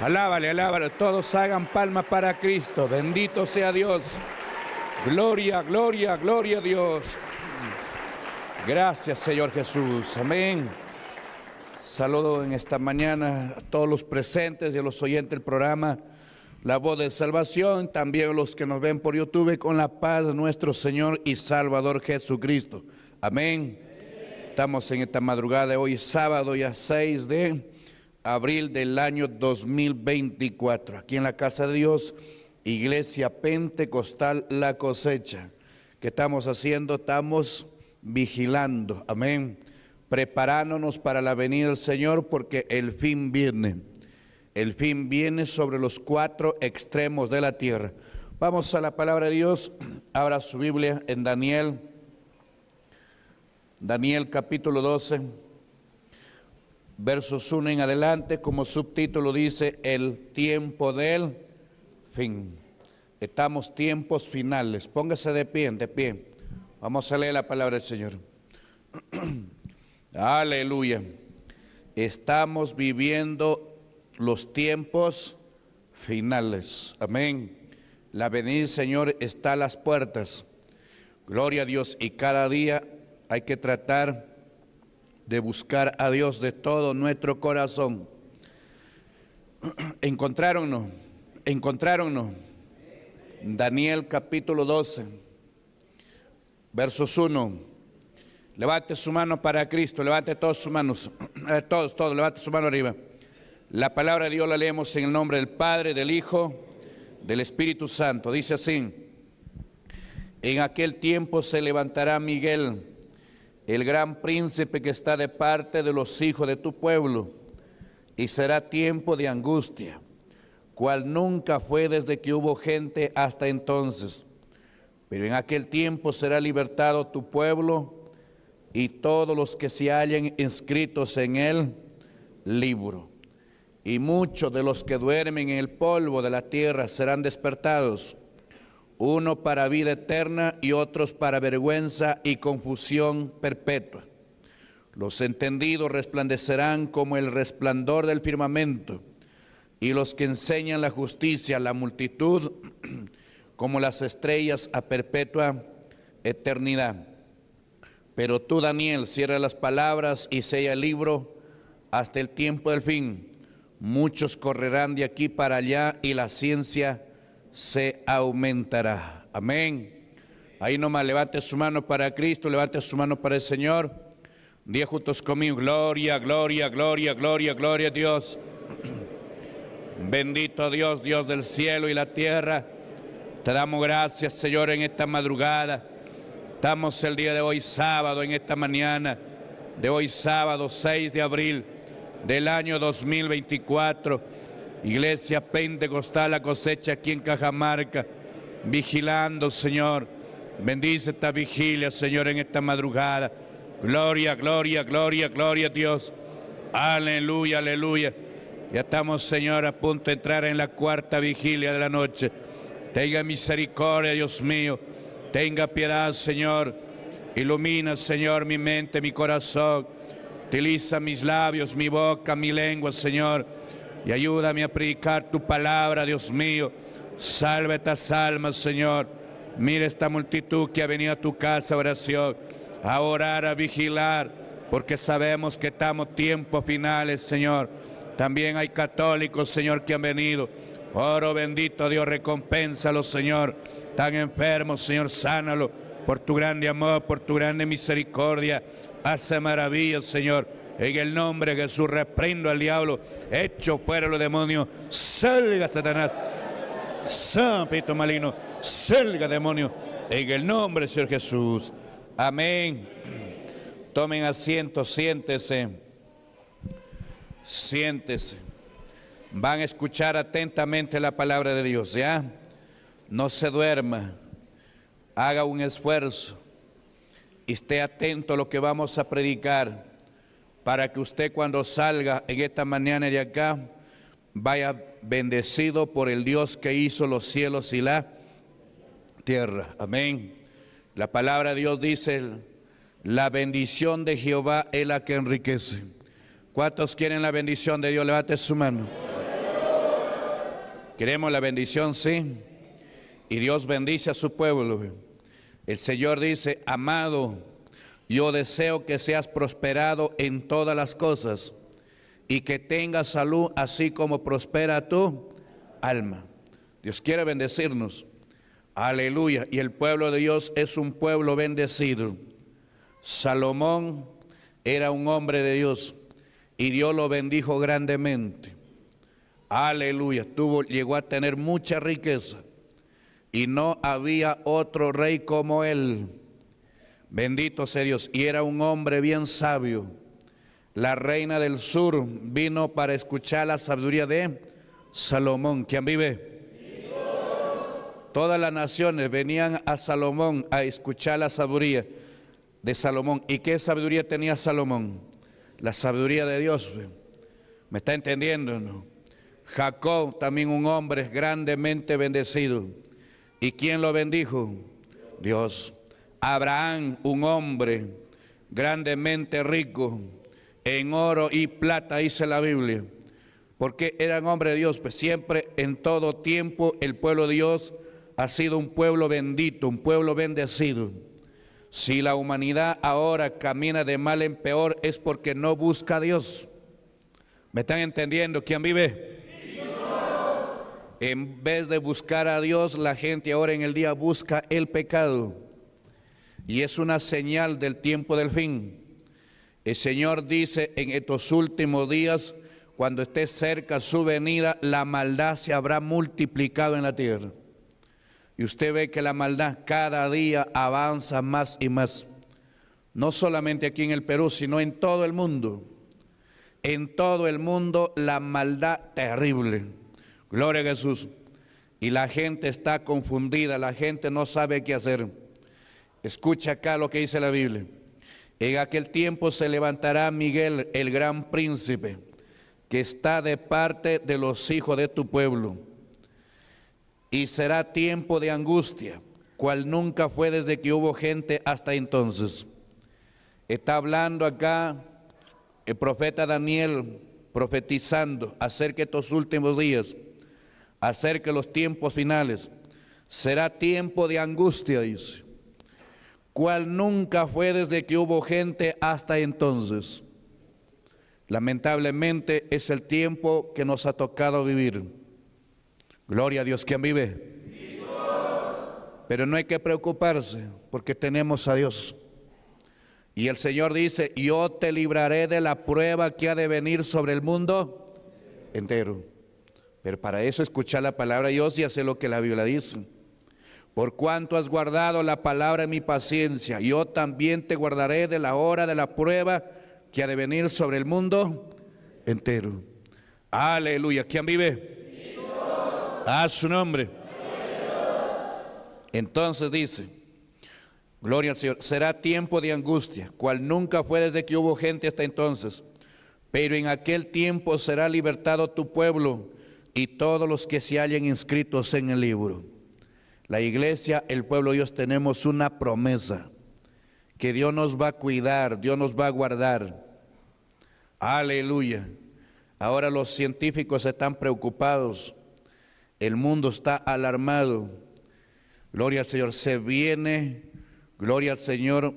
Alábale, alábale, Todos hagan palmas para Cristo. Bendito sea Dios. Gloria, gloria, gloria a Dios. Gracias, Señor Jesús. Amén. Saludo en esta mañana a todos los presentes y a los oyentes del programa La Voz de Salvación, también a los que nos ven por YouTube, con la paz de nuestro Señor y Salvador Jesucristo. Amén. Estamos en esta madrugada de hoy, sábado ya 6 de abril del año 2024, aquí en la Casa de Dios, Iglesia Pentecostal La Cosecha. ¿Qué estamos haciendo? Estamos vigilando, amén, preparándonos para la venida del Señor porque el fin viene. El fin viene sobre los cuatro extremos de la tierra. Vamos a la palabra de Dios. Abra su Biblia en Daniel. Daniel capítulo 12 versos 1 en adelante, como subtítulo dice, el tiempo del fin. Estamos tiempos finales. Póngase de pie, de pie. Vamos a leer la palabra del Señor. Aleluya. Estamos viviendo los tiempos finales. Amén. La venida Señor está a las puertas. Gloria a Dios. Y cada día hay que tratar de buscar a Dios de todo nuestro corazón. Encontráronnos, encontráronnos. Daniel capítulo 12, versos 1. Levante su mano para Cristo, levante todos sus manos, eh, todos, todos, levante su mano arriba. La palabra de Dios la leemos en el nombre del Padre, del Hijo, del Espíritu Santo. Dice así, en aquel tiempo se levantará Miguel el gran príncipe que está de parte de los hijos de tu pueblo, y será tiempo de angustia, cual nunca fue desde que hubo gente hasta entonces. Pero en aquel tiempo será libertado tu pueblo y todos los que se hallen inscritos en el libro. Y muchos de los que duermen en el polvo de la tierra serán despertados uno para vida eterna y otros para vergüenza y confusión perpetua. Los entendidos resplandecerán como el resplandor del firmamento, y los que enseñan la justicia a la multitud como las estrellas a perpetua eternidad. Pero tú, Daniel, cierra las palabras y sella el libro hasta el tiempo del fin. Muchos correrán de aquí para allá y la ciencia se aumentará. Amén. Ahí nomás, levante su mano para Cristo, levante su mano para el Señor. ...día juntos conmigo, gloria, gloria, gloria, gloria, gloria a Dios. Bendito Dios, Dios del cielo y la tierra. Te damos gracias, Señor, en esta madrugada. Estamos el día de hoy, sábado, en esta mañana, de hoy sábado 6 de abril del año 2024 Iglesia Pentecostal, la cosecha aquí en Cajamarca, vigilando, Señor. Bendice esta vigilia, Señor, en esta madrugada. Gloria, gloria, gloria, gloria a Dios. Aleluya, aleluya. Ya estamos, Señor, a punto de entrar en la cuarta vigilia de la noche. Tenga misericordia, Dios mío. Tenga piedad, Señor. Ilumina, Señor, mi mente, mi corazón. Utiliza mis labios, mi boca, mi lengua, Señor y ayúdame a predicar tu palabra, Dios mío. salve estas almas, Señor. Mira esta multitud que ha venido a tu casa oración, a orar, a vigilar, porque sabemos que estamos tiempos finales, Señor. También hay católicos, Señor, que han venido. Oro bendito, Dios, recompénsalos, Señor. Tan enfermos, Señor, sánalo. Por tu grande amor, por tu grande misericordia. Hace maravillas, Señor en el nombre de Jesús reprendo al diablo. Hecho fuera los demonios. Salga Satanás. Pito maligno. Salga demonio. En el nombre del Señor Jesús. Amén. Tomen asiento, siéntese. Siéntese. Van a escuchar atentamente la palabra de Dios, ¿ya? No se duerma. Haga un esfuerzo. Y esté atento a lo que vamos a predicar para que usted cuando salga en esta mañana de acá vaya bendecido por el Dios que hizo los cielos y la tierra. Amén. La palabra de Dios dice, la bendición de Jehová es la que enriquece. ¿Cuántos quieren la bendición de Dios? Levante su mano. Queremos la bendición, sí. Y Dios bendice a su pueblo. El Señor dice, amado, yo deseo que seas prosperado en todas las cosas y que tengas salud así como prospera tu alma. Dios quiere bendecirnos. Aleluya. Y el pueblo de Dios es un pueblo bendecido. Salomón era un hombre de Dios y Dios lo bendijo grandemente. Aleluya. Tuvo, llegó a tener mucha riqueza y no había otro rey como él. Bendito sea Dios. Y era un hombre bien sabio. La reina del sur vino para escuchar la sabiduría de Salomón. ¿Quién vive? Todas las naciones venían a Salomón a escuchar la sabiduría de Salomón. ¿Y qué sabiduría tenía Salomón? La sabiduría de Dios. ¿Me está entendiendo? No? Jacob, también un hombre grandemente bendecido. ¿Y quién lo bendijo? Dios. Abraham, un hombre grandemente rico en oro y plata, dice la Biblia, porque era hombre de Dios, pues siempre en todo tiempo el pueblo de Dios ha sido un pueblo bendito, un pueblo bendecido. Si la humanidad ahora camina de mal en peor es porque no busca a Dios. ¿Me están entendiendo? ¿Quién vive? En vez de buscar a Dios, la gente ahora en el día busca el pecado y es una señal del tiempo del fin. El Señor dice en estos últimos días, cuando esté cerca su venida, la maldad se habrá multiplicado en la tierra. Y usted ve que la maldad cada día avanza más y más. No solamente aquí en el Perú, sino en todo el mundo. En todo el mundo la maldad terrible. Gloria a Jesús. Y la gente está confundida, la gente no sabe qué hacer. Escucha acá lo que dice la Biblia. En aquel tiempo se levantará Miguel, el gran príncipe, que está de parte de los hijos de tu pueblo. Y será tiempo de angustia, cual nunca fue desde que hubo gente hasta entonces. Está hablando acá el profeta Daniel, profetizando acerca de estos últimos días, acerca de los tiempos finales. Será tiempo de angustia, dice cual nunca fue desde que hubo gente hasta entonces. Lamentablemente es el tiempo que nos ha tocado vivir. Gloria a Dios quien vive. Pero no hay que preocuparse porque tenemos a Dios. Y el Señor dice, yo te libraré de la prueba que ha de venir sobre el mundo entero. Pero para eso escuchar la palabra de Dios y hacer lo que la Biblia dice. Por cuanto has guardado la palabra de mi paciencia, yo también te guardaré de la hora de la prueba que ha de venir sobre el mundo entero. Aleluya. ¿Quién vive? A su nombre. Entonces dice, gloria al Señor, será tiempo de angustia, cual nunca fue desde que hubo gente hasta entonces, pero en aquel tiempo será libertado tu pueblo y todos los que se hallen inscritos en el libro. La iglesia, el pueblo de Dios, tenemos una promesa, que Dios nos va a cuidar, Dios nos va a guardar. Aleluya. Ahora los científicos están preocupados, el mundo está alarmado. Gloria al Señor, se viene, gloria al Señor,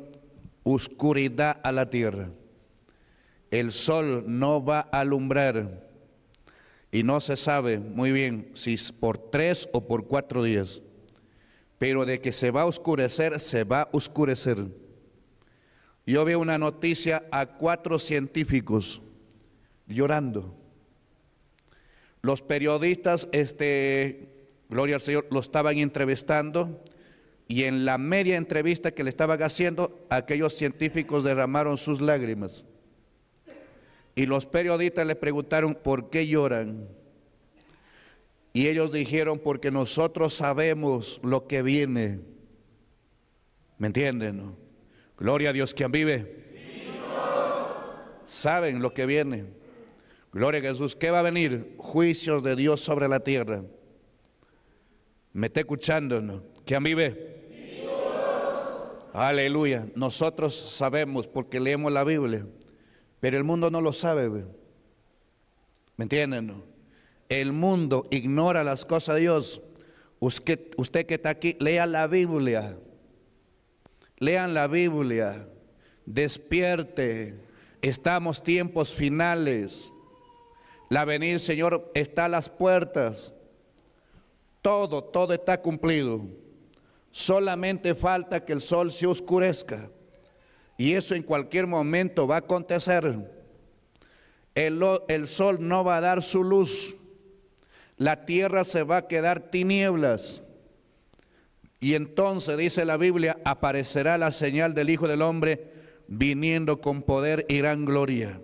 oscuridad a la tierra. El sol no va a alumbrar y no se sabe muy bien si es por tres o por cuatro días pero de que se va a oscurecer, se va a oscurecer. Yo veo una noticia a cuatro científicos llorando. Los periodistas, este, gloria al Señor, lo estaban entrevistando y en la media entrevista que le estaban haciendo, aquellos científicos derramaron sus lágrimas. Y los periodistas le preguntaron por qué lloran. Y ellos dijeron, porque nosotros sabemos lo que viene. ¿Me entienden? Gloria a Dios quien vive. Saben lo que viene. Gloria a Jesús. ¿Qué va a venir? Juicios de Dios sobre la tierra. Me está escuchando, ¿no? ¿Quién vive? Aleluya. Nosotros sabemos porque leemos la Biblia, pero el mundo no lo sabe. ¿Me entienden? No? el mundo ignora las cosas de Dios, usted, que está aquí, lea la Biblia. Lean la Biblia. Despierte. Estamos tiempos finales. La venir, Señor, está a las puertas. Todo, todo está cumplido. Solamente falta que el sol se oscurezca. Y eso en cualquier momento va a acontecer. El, el sol no va a dar su luz la tierra se va a quedar tinieblas. Y entonces, dice la Biblia, aparecerá la señal del Hijo del Hombre viniendo con poder y gran gloria.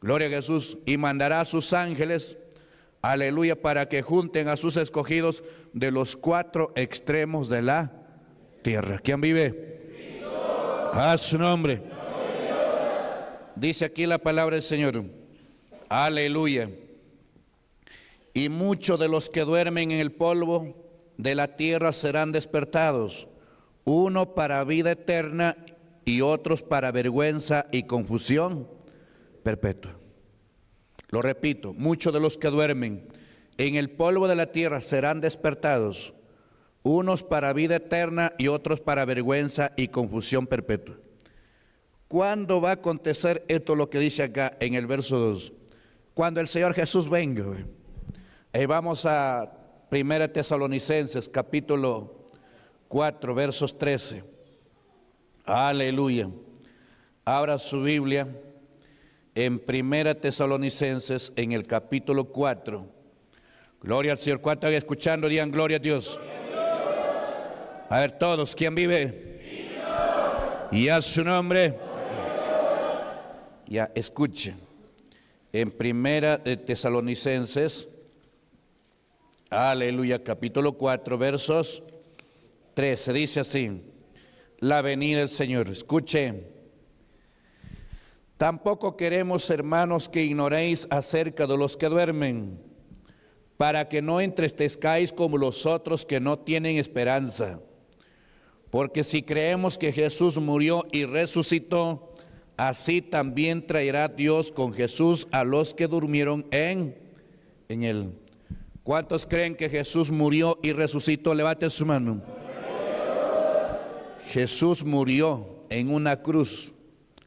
Gloria a Jesús. Y mandará a sus ángeles, aleluya, para que junten a sus escogidos de los cuatro extremos de la tierra. ¿Quién vive? A su nombre. Dice aquí la palabra del Señor. Aleluya y muchos de los que duermen en el polvo de la tierra serán despertados, uno para vida eterna y otros para vergüenza y confusión perpetua. Lo repito, muchos de los que duermen en el polvo de la tierra serán despertados, unos para vida eterna y otros para vergüenza y confusión perpetua. ¿Cuándo va a acontecer esto lo que dice acá en el verso 2? Cuando el Señor Jesús venga. Y vamos a Primera Tesalonicenses, capítulo 4, versos 13. Aleluya. Abra su Biblia en Primera Tesalonicenses, en el capítulo 4. Gloria al Señor. ¿Cuánto están escuchando? Digan gloria a Dios. A ver todos, ¿quién vive? Y a su nombre. Ya, escuchen. En Primera de Tesalonicenses Aleluya, capítulo 4, versos 13. Dice así, la venida del Señor. Escuche. Tampoco queremos, hermanos, que ignoréis acerca de los que duermen, para que no entristezcáis como los otros que no tienen esperanza. Porque si creemos que Jesús murió y resucitó, así también traerá Dios con Jesús a los que durmieron en, en él. ¿Cuántos creen que Jesús murió y resucitó? Levante su mano. Jesús murió en una cruz,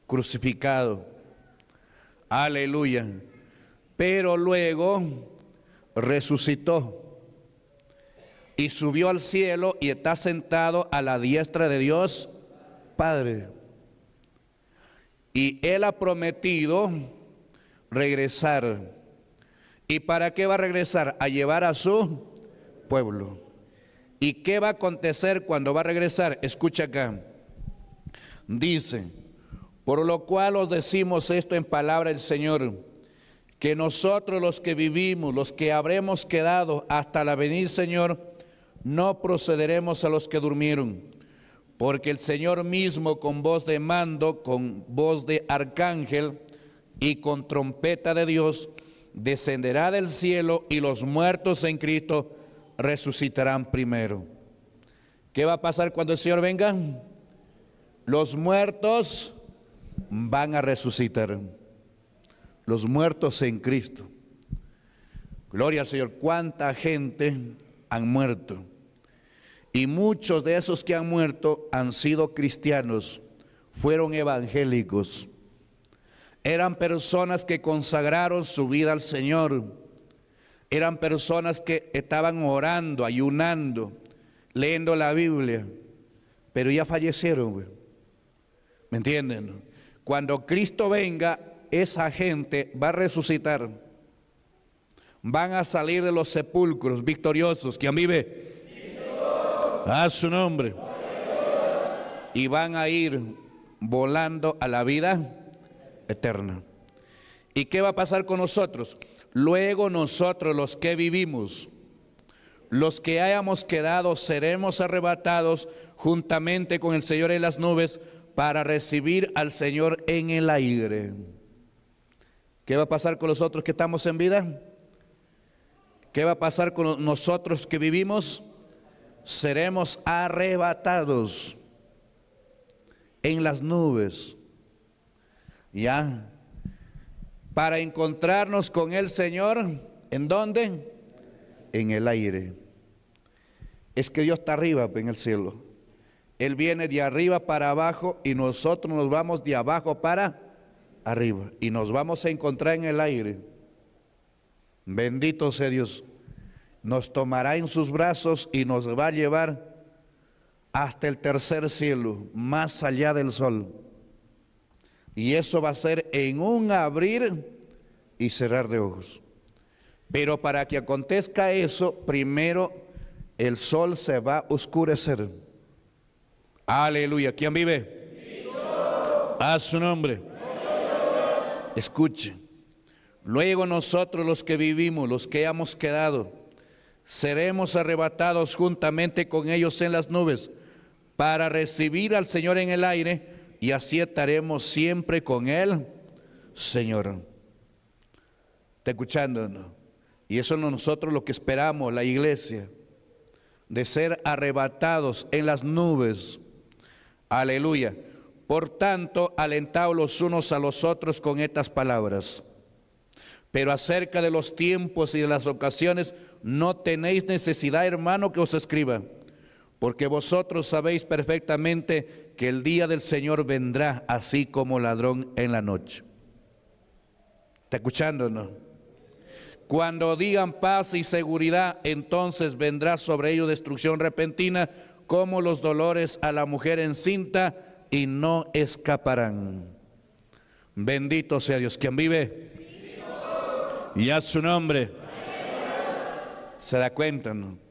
crucificado. Aleluya. Pero luego resucitó y subió al cielo y está sentado a la diestra de Dios Padre. Y Él ha prometido regresar ¿Y para qué va a regresar? A llevar a su pueblo. ¿Y qué va a acontecer cuando va a regresar? Escucha acá. Dice, por lo cual os decimos esto en palabra del Señor, que nosotros los que vivimos, los que habremos quedado hasta la venir Señor, no procederemos a los que durmieron, porque el Señor mismo con voz de mando, con voz de arcángel y con trompeta de Dios, descenderá del cielo y los muertos en Cristo resucitarán primero. ¿Qué va a pasar cuando el Señor venga? Los muertos van a resucitar. Los muertos en Cristo. Gloria al Señor. ¿Cuánta gente han muerto? Y muchos de esos que han muerto han sido cristianos, fueron evangélicos. Eran personas que consagraron su vida al Señor. Eran personas que estaban orando, ayunando, leyendo la Biblia, pero ya fallecieron. ¿Me entienden? Cuando Cristo venga, esa gente va a resucitar. Van a salir de los sepulcros victoriosos. ¿Quién vive? A su nombre. Y van a ir volando a la vida eterna. ¿Y qué va a pasar con nosotros? Luego nosotros los que vivimos, los que hayamos quedado, seremos arrebatados juntamente con el Señor en las nubes para recibir al Señor en el aire. ¿Qué va a pasar con los otros que estamos en vida? ¿Qué va a pasar con nosotros que vivimos? Seremos arrebatados en las nubes ¿Ya? Para encontrarnos con el Señor, ¿en dónde? En el aire. Es que Dios está arriba en el cielo. Él viene de arriba para abajo y nosotros nos vamos de abajo para arriba. Y nos vamos a encontrar en el aire. Bendito sea Dios. Nos tomará en sus brazos y nos va a llevar hasta el tercer cielo, más allá del sol. Y eso va a ser en un abrir y cerrar de ojos. Pero para que acontezca eso, primero el sol se va a oscurecer. Aleluya. ¿Quién vive? A su nombre. Escuche. Luego nosotros los que vivimos, los que hemos quedado, seremos arrebatados juntamente con ellos en las nubes para recibir al Señor en el aire y así estaremos siempre con él, Señor. Te escuchando? Y eso es nosotros lo que esperamos, la iglesia, de ser arrebatados en las nubes. Aleluya. Por tanto, alentaos los unos a los otros con estas palabras. Pero acerca de los tiempos y de las ocasiones, no tenéis necesidad, hermano, que os escriba porque vosotros sabéis perfectamente que el día del Señor vendrá así como ladrón en la noche. ¿Está escuchándonos? Cuando digan paz y seguridad, entonces vendrá sobre ellos destrucción repentina, como los dolores a la mujer encinta, y no escaparán. Bendito sea Dios. quien vive? Y a su nombre. Se da cuenta, ¿no?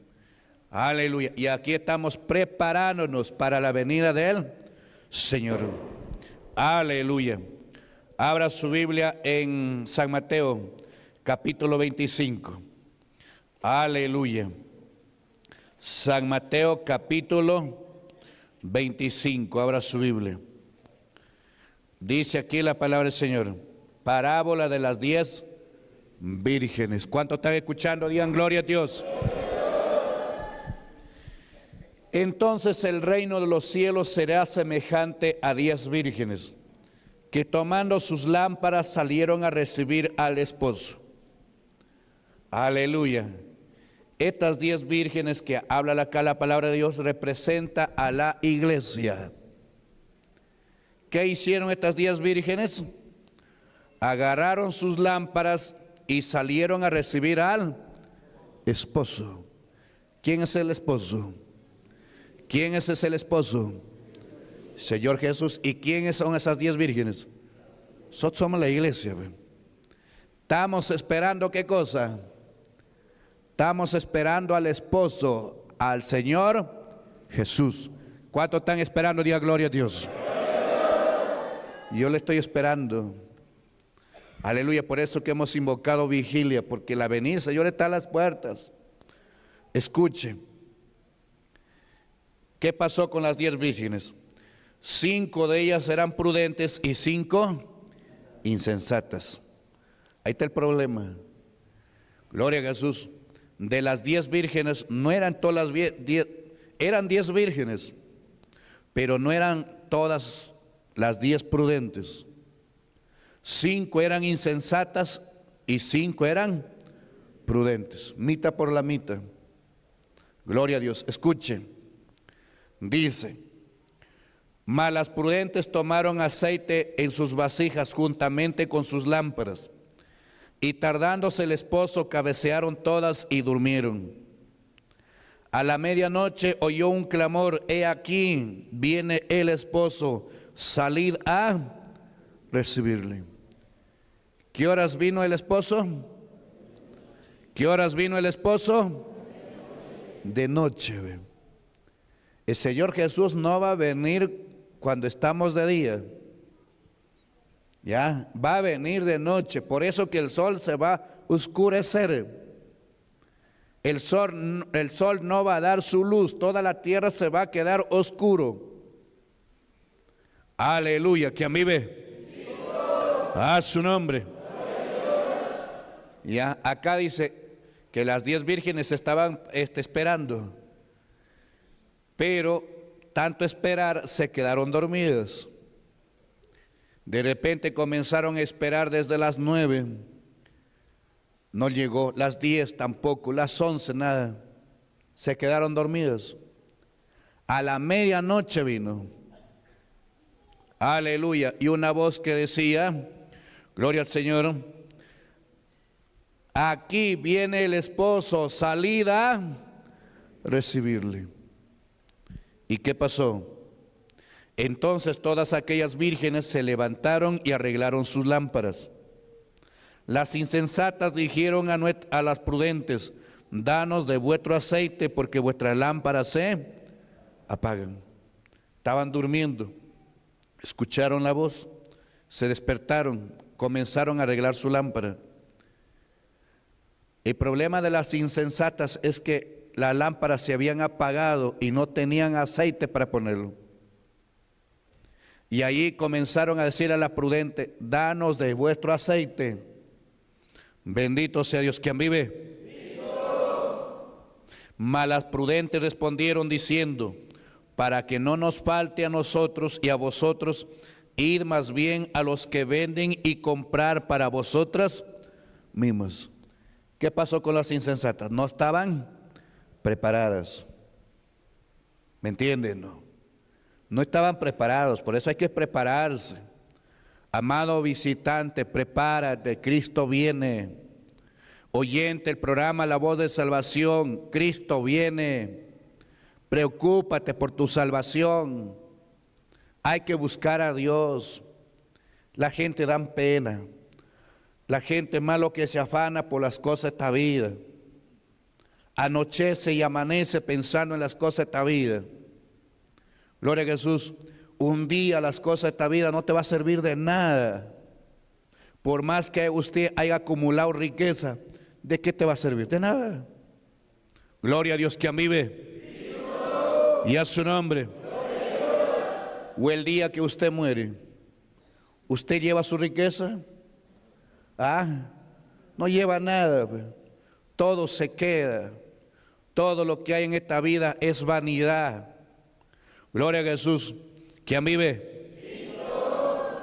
Aleluya. Y aquí estamos preparándonos para la venida del Señor. Aleluya. Abra su Biblia en San Mateo, capítulo 25. Aleluya. San Mateo, capítulo 25. Abra su Biblia. Dice aquí la palabra del Señor. Parábola de las diez vírgenes. cuánto están escuchando? Digan gloria a Dios. Entonces el reino de los cielos será semejante a diez vírgenes que tomando sus lámparas salieron a recibir al esposo. Aleluya. Estas diez vírgenes que habla acá la palabra de Dios representa a la iglesia. ¿Qué hicieron estas diez vírgenes? Agarraron sus lámparas y salieron a recibir al esposo. ¿Quién es el esposo? ¿Quién es el esposo? Señor Jesús. ¿Y quiénes son esas diez vírgenes? Nosotros somos la iglesia. Estamos esperando qué cosa? Estamos esperando al esposo, al Señor Jesús. ¿Cuánto están esperando? Diga gloria a Dios. Yo le estoy esperando. Aleluya, por eso que hemos invocado vigilia, porque la venida, Señor, está a las puertas. Escuche, ¿Qué pasó con las diez vírgenes? Cinco de ellas eran prudentes y cinco insensatas. Ahí está el problema. Gloria a Jesús. De las diez vírgenes, no eran todas las diez, eran diez vírgenes, pero no eran todas las diez prudentes. Cinco eran insensatas y cinco eran prudentes. Mita por la mitad. Gloria a Dios. Escuchen. Dice, malas prudentes tomaron aceite en sus vasijas juntamente con sus lámparas, y tardándose el esposo cabecearon todas y durmieron. A la medianoche oyó un clamor, he aquí, viene el esposo, salid a recibirle. ¿Qué horas vino el esposo? ¿Qué horas vino el esposo? De noche. El Señor Jesús no va a venir cuando estamos de día. Ya, va a venir de noche. Por eso que el sol se va a oscurecer. El sol, el sol no va a dar su luz. Toda la tierra se va a quedar oscuro. Aleluya, que a mí ve. A su nombre. Ya, acá dice que las diez vírgenes estaban este, esperando. Pero tanto esperar se quedaron dormidos. De repente comenzaron a esperar desde las nueve. No llegó, las diez tampoco, las once nada. Se quedaron dormidos. A la medianoche vino. Aleluya. Y una voz que decía, gloria al Señor, aquí viene el esposo, salida, recibirle. ¿Y qué pasó? Entonces todas aquellas vírgenes se levantaron y arreglaron sus lámparas. Las insensatas dijeron a, las prudentes, danos de vuestro aceite porque vuestras lámparas se apagan. Estaban durmiendo, escucharon la voz, se despertaron, comenzaron a arreglar su lámpara. El problema de las insensatas es que las lámparas se habían apagado y no tenían aceite para ponerlo. Y allí comenzaron a decir a la prudente, danos de vuestro aceite. Bendito sea Dios quien vive. Malas prudentes respondieron diciendo, para que no nos falte a nosotros y a vosotros, id más bien a los que venden y comprar para vosotras mismas. ¿Qué pasó con las insensatas? No estaban preparadas. ¿Me entienden? No? no estaban preparados, por eso hay que prepararse. Amado visitante, prepárate, Cristo viene. Oyente, el programa La Voz de Salvación, Cristo viene. Preocúpate por tu salvación. Hay que buscar a Dios. La gente dan pena. La gente malo que se afana por las cosas de esta vida anochece y amanece pensando en las cosas de esta vida. Gloria a Jesús, un día las cosas de esta vida no te va a servir de nada. Por más que usted haya acumulado riqueza, ¿de qué te va a servir? De nada. Gloria a Dios que vive. Y a su nombre. O el día que usted muere, ¿usted lleva su riqueza? Ah, no lleva nada. Pues. Todo se queda. Todo lo que hay en esta vida es vanidad. Gloria a Jesús, que vive?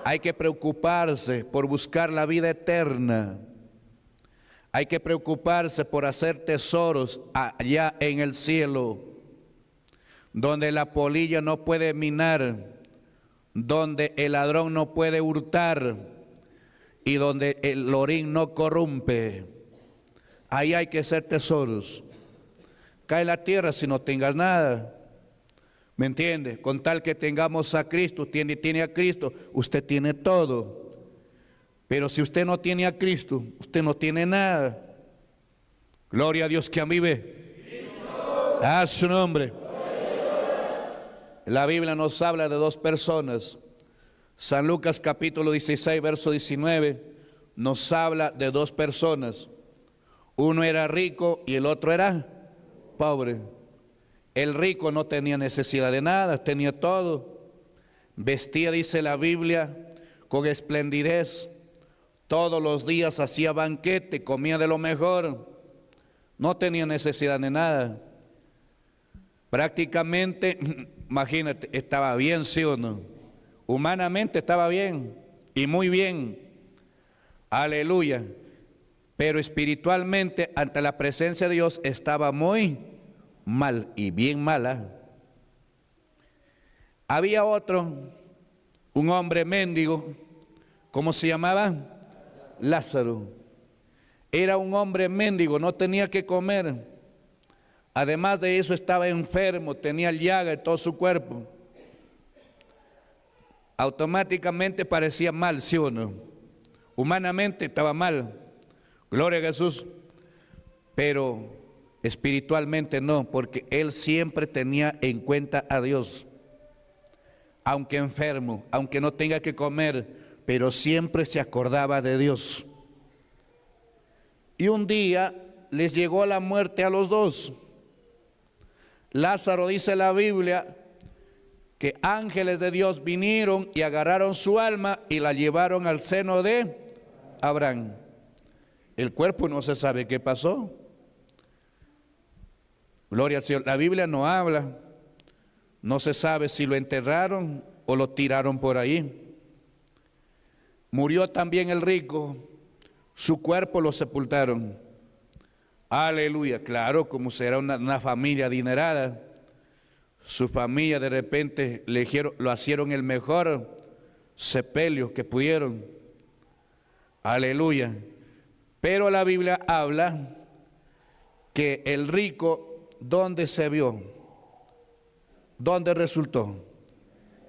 Hay que preocuparse por buscar la vida eterna. Hay que preocuparse por hacer tesoros allá en el cielo, donde la polilla no puede minar, donde el ladrón no puede hurtar y donde el lorín no corrompe. Ahí hay que ser tesoros cae la tierra si no tengas nada. ¿Me entiende? Con tal que tengamos a Cristo, tiene, tiene a Cristo, usted tiene todo. Pero si usted no tiene a Cristo, usted no tiene nada. Gloria a Dios que a mí A su nombre. La Biblia nos habla de dos personas. San Lucas capítulo 16, verso 19, nos habla de dos personas. Uno era rico y el otro era pobre. El rico no tenía necesidad de nada, tenía todo. Vestía, dice la Biblia, con esplendidez. Todos los días hacía banquete, comía de lo mejor. No tenía necesidad de nada. Prácticamente, imagínate, estaba bien, sí o no. Humanamente estaba bien y muy bien. Aleluya pero espiritualmente ante la presencia de Dios estaba muy mal y bien mala. Había otro, un hombre mendigo, ¿cómo se llamaba? Lázaro. Era un hombre mendigo, no tenía que comer. Además de eso estaba enfermo, tenía llaga en todo su cuerpo. Automáticamente parecía mal, ¿sí o no? Humanamente estaba mal. Gloria a Jesús. Pero espiritualmente no, porque él siempre tenía en cuenta a Dios. Aunque enfermo, aunque no tenga que comer, pero siempre se acordaba de Dios. Y un día les llegó la muerte a los dos. Lázaro dice la Biblia que ángeles de Dios vinieron y agarraron su alma y la llevaron al seno de Abraham el cuerpo no se sabe qué pasó. Gloria al Señor. La Biblia no habla. No se sabe si lo enterraron o lo tiraron por ahí. Murió también el rico. Su cuerpo lo sepultaron. Aleluya. Claro, como será una, una familia adinerada. Su familia de repente le lo hicieron el mejor sepelio que pudieron. Aleluya. Pero la Biblia habla que el rico, ¿dónde se vio? ¿Dónde resultó?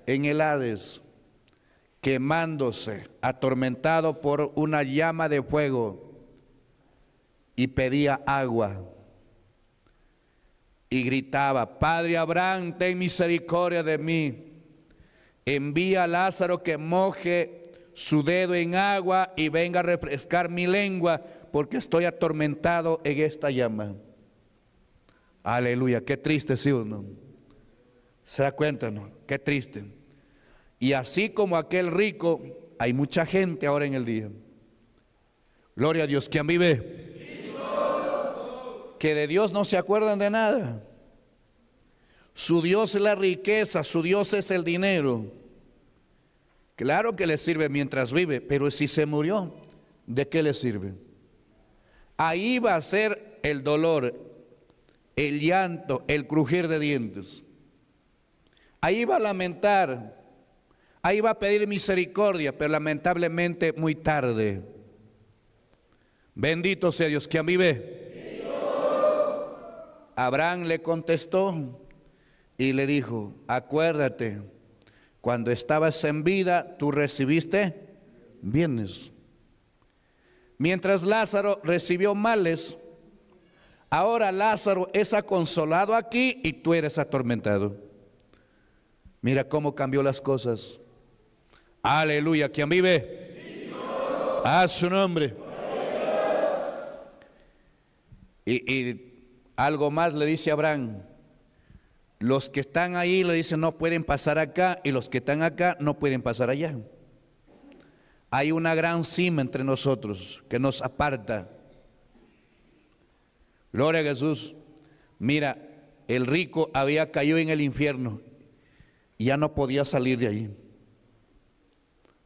En el Hades, quemándose, atormentado por una llama de fuego y pedía agua. Y gritaba, Padre Abraham, ten misericordia de mí. Envía a Lázaro que moje su dedo en agua y venga a refrescar mi lengua, porque estoy atormentado en esta llama. Aleluya, qué triste sí uno. Se da cuenta, ¿no? Qué triste. Y así como aquel rico, hay mucha gente ahora en el día. Gloria a Dios, ¿quién vive? Que de Dios no se acuerdan de nada. Su Dios es la riqueza, su Dios es el dinero. Claro que le sirve mientras vive, pero si se murió, ¿de qué le sirve? Ahí va a ser el dolor, el llanto, el crujir de dientes. Ahí va a lamentar, ahí va a pedir misericordia, pero lamentablemente muy tarde. Bendito sea Dios, que a mí ve. Abraham le contestó y le dijo, acuérdate cuando estabas en vida, tú recibiste bienes. Mientras Lázaro recibió males, ahora Lázaro es aconsolado aquí y tú eres atormentado. Mira cómo cambió las cosas. Aleluya, quien vive? A su nombre. Y, y, algo más le dice Abraham, los que están ahí le dicen no pueden pasar acá y los que están acá no pueden pasar allá. Hay una gran cima entre nosotros que nos aparta. Gloria a Jesús. Mira, el rico había caído en el infierno y ya no podía salir de ahí.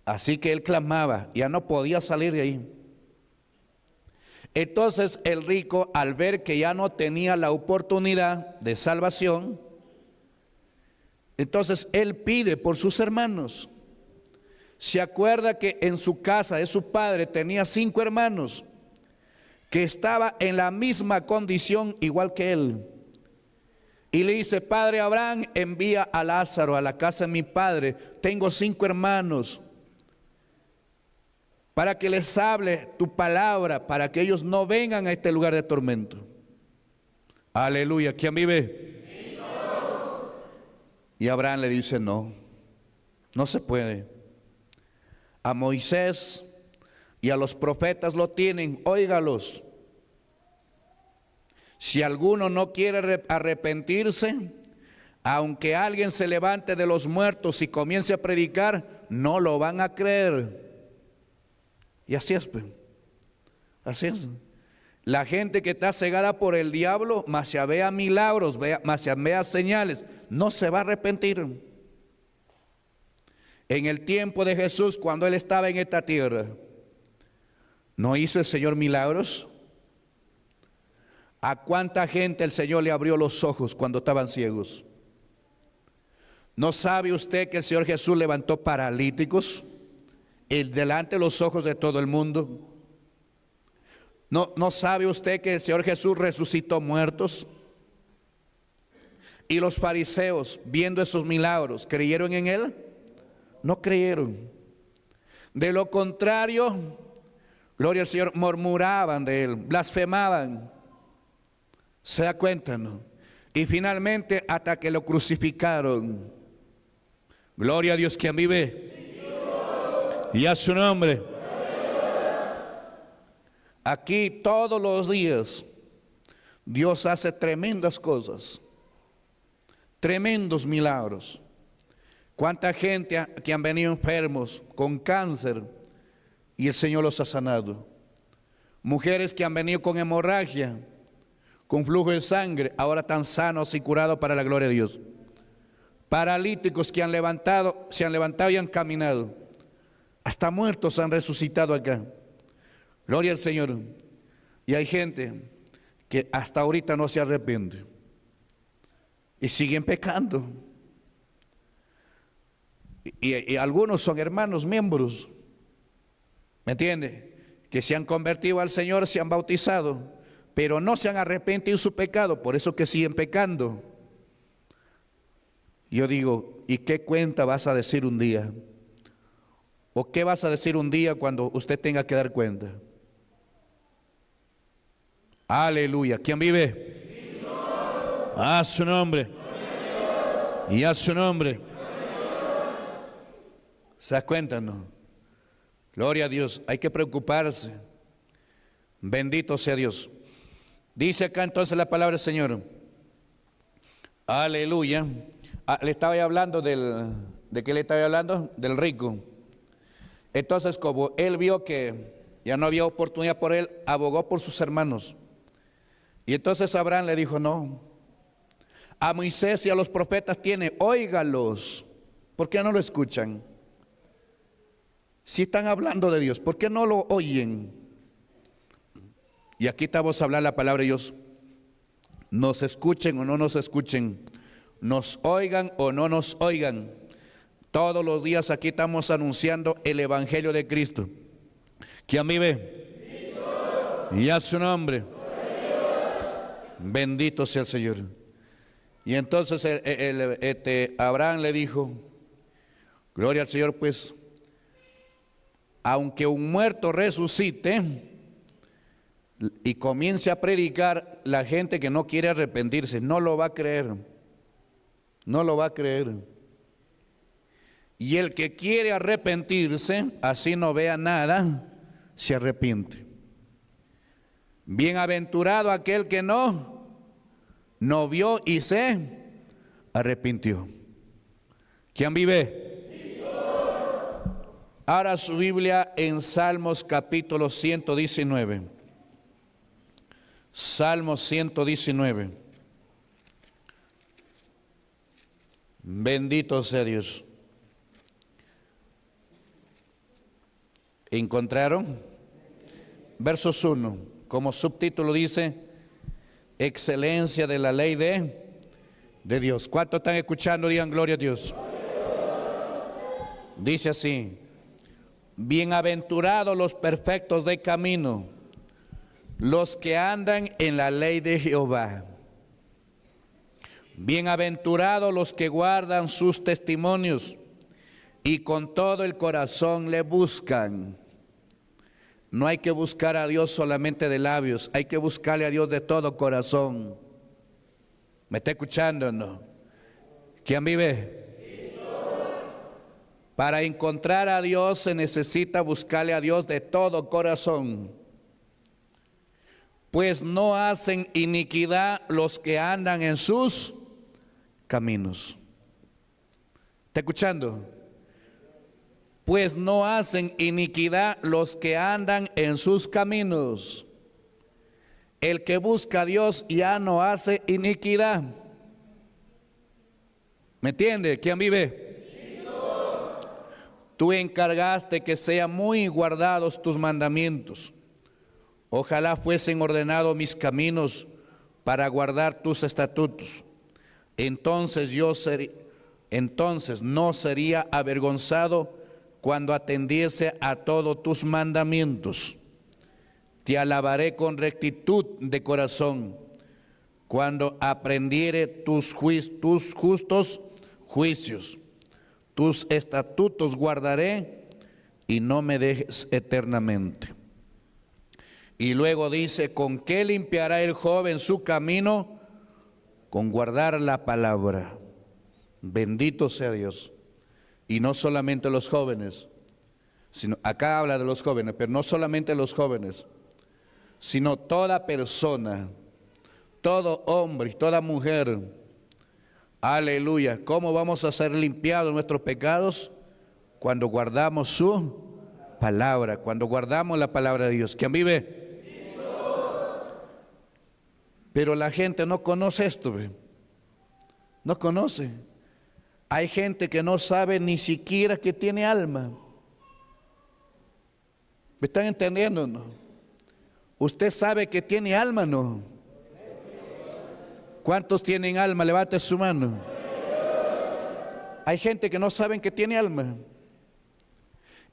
Así que él clamaba, ya no podía salir de ahí. Entonces el rico, al ver que ya no tenía la oportunidad de salvación, entonces él pide por sus hermanos. Se acuerda que en su casa de su padre tenía cinco hermanos que estaba en la misma condición igual que él. Y le dice, Padre Abraham, envía a Lázaro a la casa de mi padre. Tengo cinco hermanos para que les hable tu palabra, para que ellos no vengan a este lugar de tormento. Aleluya, ¿quién vive? Y Abraham le dice, no, no se puede. A Moisés y a los profetas lo tienen, óigalos. Si alguno no quiere arrepentirse, aunque alguien se levante de los muertos y comience a predicar, no lo van a creer. Y así es, pues. así es. La gente que está cegada por el diablo, más se vea milagros, más se vea señales, no se va a arrepentir. En el tiempo de Jesús, cuando Él estaba en esta tierra, ¿no hizo el Señor milagros? ¿A cuánta gente el Señor le abrió los ojos cuando estaban ciegos? ¿No sabe usted que el Señor Jesús levantó paralíticos delante de los ojos de todo el mundo? ¿No, sabe usted que el Señor Jesús resucitó muertos? Y los fariseos, viendo esos milagros, ¿creyeron en Él? No creyeron. De lo contrario, gloria al Señor, murmuraban de Él, blasfemaban. Se da cuenta, ¿no? Y finalmente, hasta que lo crucificaron. Gloria a Dios que vive. Y a su nombre. Aquí todos los días Dios hace tremendas cosas, tremendos milagros. Cuánta gente que han venido enfermos con cáncer y el Señor los ha sanado. Mujeres que han venido con hemorragia, con flujo de sangre, ahora tan sanos y curados para la gloria de Dios. Paralíticos que han levantado, se han levantado y han caminado. Hasta muertos han resucitado acá. Gloria al Señor. Y hay gente que hasta ahorita no se arrepiente. Y siguen pecando. Y, algunos son hermanos, miembros. ¿Me entiende? Que se han convertido al Señor, se han bautizado, pero no se han arrepentido su pecado, por eso que siguen pecando. Yo digo, ¿y qué cuenta vas a decir un día? ¿O qué vas a decir un día cuando usted tenga que dar cuenta? Aleluya. ¿Quién vive? A su nombre. y a su nombre. ¿Se das Gloria a Dios. Hay que preocuparse. Bendito sea Dios. Dice acá entonces la palabra del Señor. Aleluya. Ah, le estaba hablando del, ¿de qué le estaba hablando? Del rico. Entonces, como él vio que ya no había oportunidad por él, abogó por sus hermanos. Y entonces Abraham le dijo, no, a Moisés y a los profetas tiene, óigalos, ¿por qué no lo escuchan? Si están hablando de Dios, ¿por qué no lo oyen? Y aquí estamos a hablar la palabra de Dios. Nos escuchen o no nos escuchen, nos oigan o no nos oigan. Todos los días aquí estamos anunciando el Evangelio de Cristo. Que a mí Y a su nombre. Bendito sea el Señor. Y entonces este, Abraham le dijo, gloria al Señor, pues, aunque un muerto resucite y comience a predicar, la gente que no quiere arrepentirse no lo va a creer, no lo va a creer. Y el que quiere arrepentirse, así no vea nada, se arrepiente. Bienaventurado aquel que no, no vio y se arrepintió. ¿Quién vive? Ahora su Biblia en Salmos capítulo 119. Salmos 119. Bendito sea Dios. ¿Encontraron? Versos 1 como subtítulo dice, excelencia de la ley de, de Dios. ¿Cuántos están escuchando? Digan gloria a Dios. Dice así, bienaventurados los perfectos de camino, los que andan en la ley de Jehová. Bienaventurados los que guardan sus testimonios y con todo el corazón le buscan. No hay que buscar a Dios solamente de labios, hay que buscarle a Dios de todo corazón. ¿Me está escuchando no? ¿Quién vive? Para encontrar a Dios se necesita buscarle a Dios de todo corazón. Pues no hacen iniquidad los que andan en sus caminos. ¿Está escuchando? pues no hacen iniquidad los que andan en sus caminos. El que busca a Dios ya no hace iniquidad. ¿Me entiende? ¿Quién vive? Tú encargaste que sean muy guardados tus mandamientos. Ojalá fuesen ordenados mis caminos para guardar tus estatutos. Entonces yo sería entonces no sería avergonzado cuando atendiese a todos tus mandamientos. Te alabaré con rectitud de corazón, cuando aprendiere tus, tus justos juicios. Tus estatutos guardaré y no me dejes eternamente. Y luego dice, ¿con qué limpiará el joven su camino? Con guardar la palabra. Bendito sea Dios. Y no solamente los jóvenes, sino, acá habla de los jóvenes, pero no solamente los jóvenes, sino toda persona, todo hombre, y toda mujer. Aleluya. ¿Cómo vamos a ser limpiados nuestros pecados? Cuando guardamos su palabra, cuando guardamos la palabra de Dios. ¿Quién vive? Pero la gente no conoce esto, no conoce. Hay gente que no sabe ni siquiera que tiene alma. ¿Me están entendiendo? No? ¿Usted sabe que tiene alma, no? ¿Cuántos tienen alma? Levante su mano. Hay gente que no saben que tiene alma.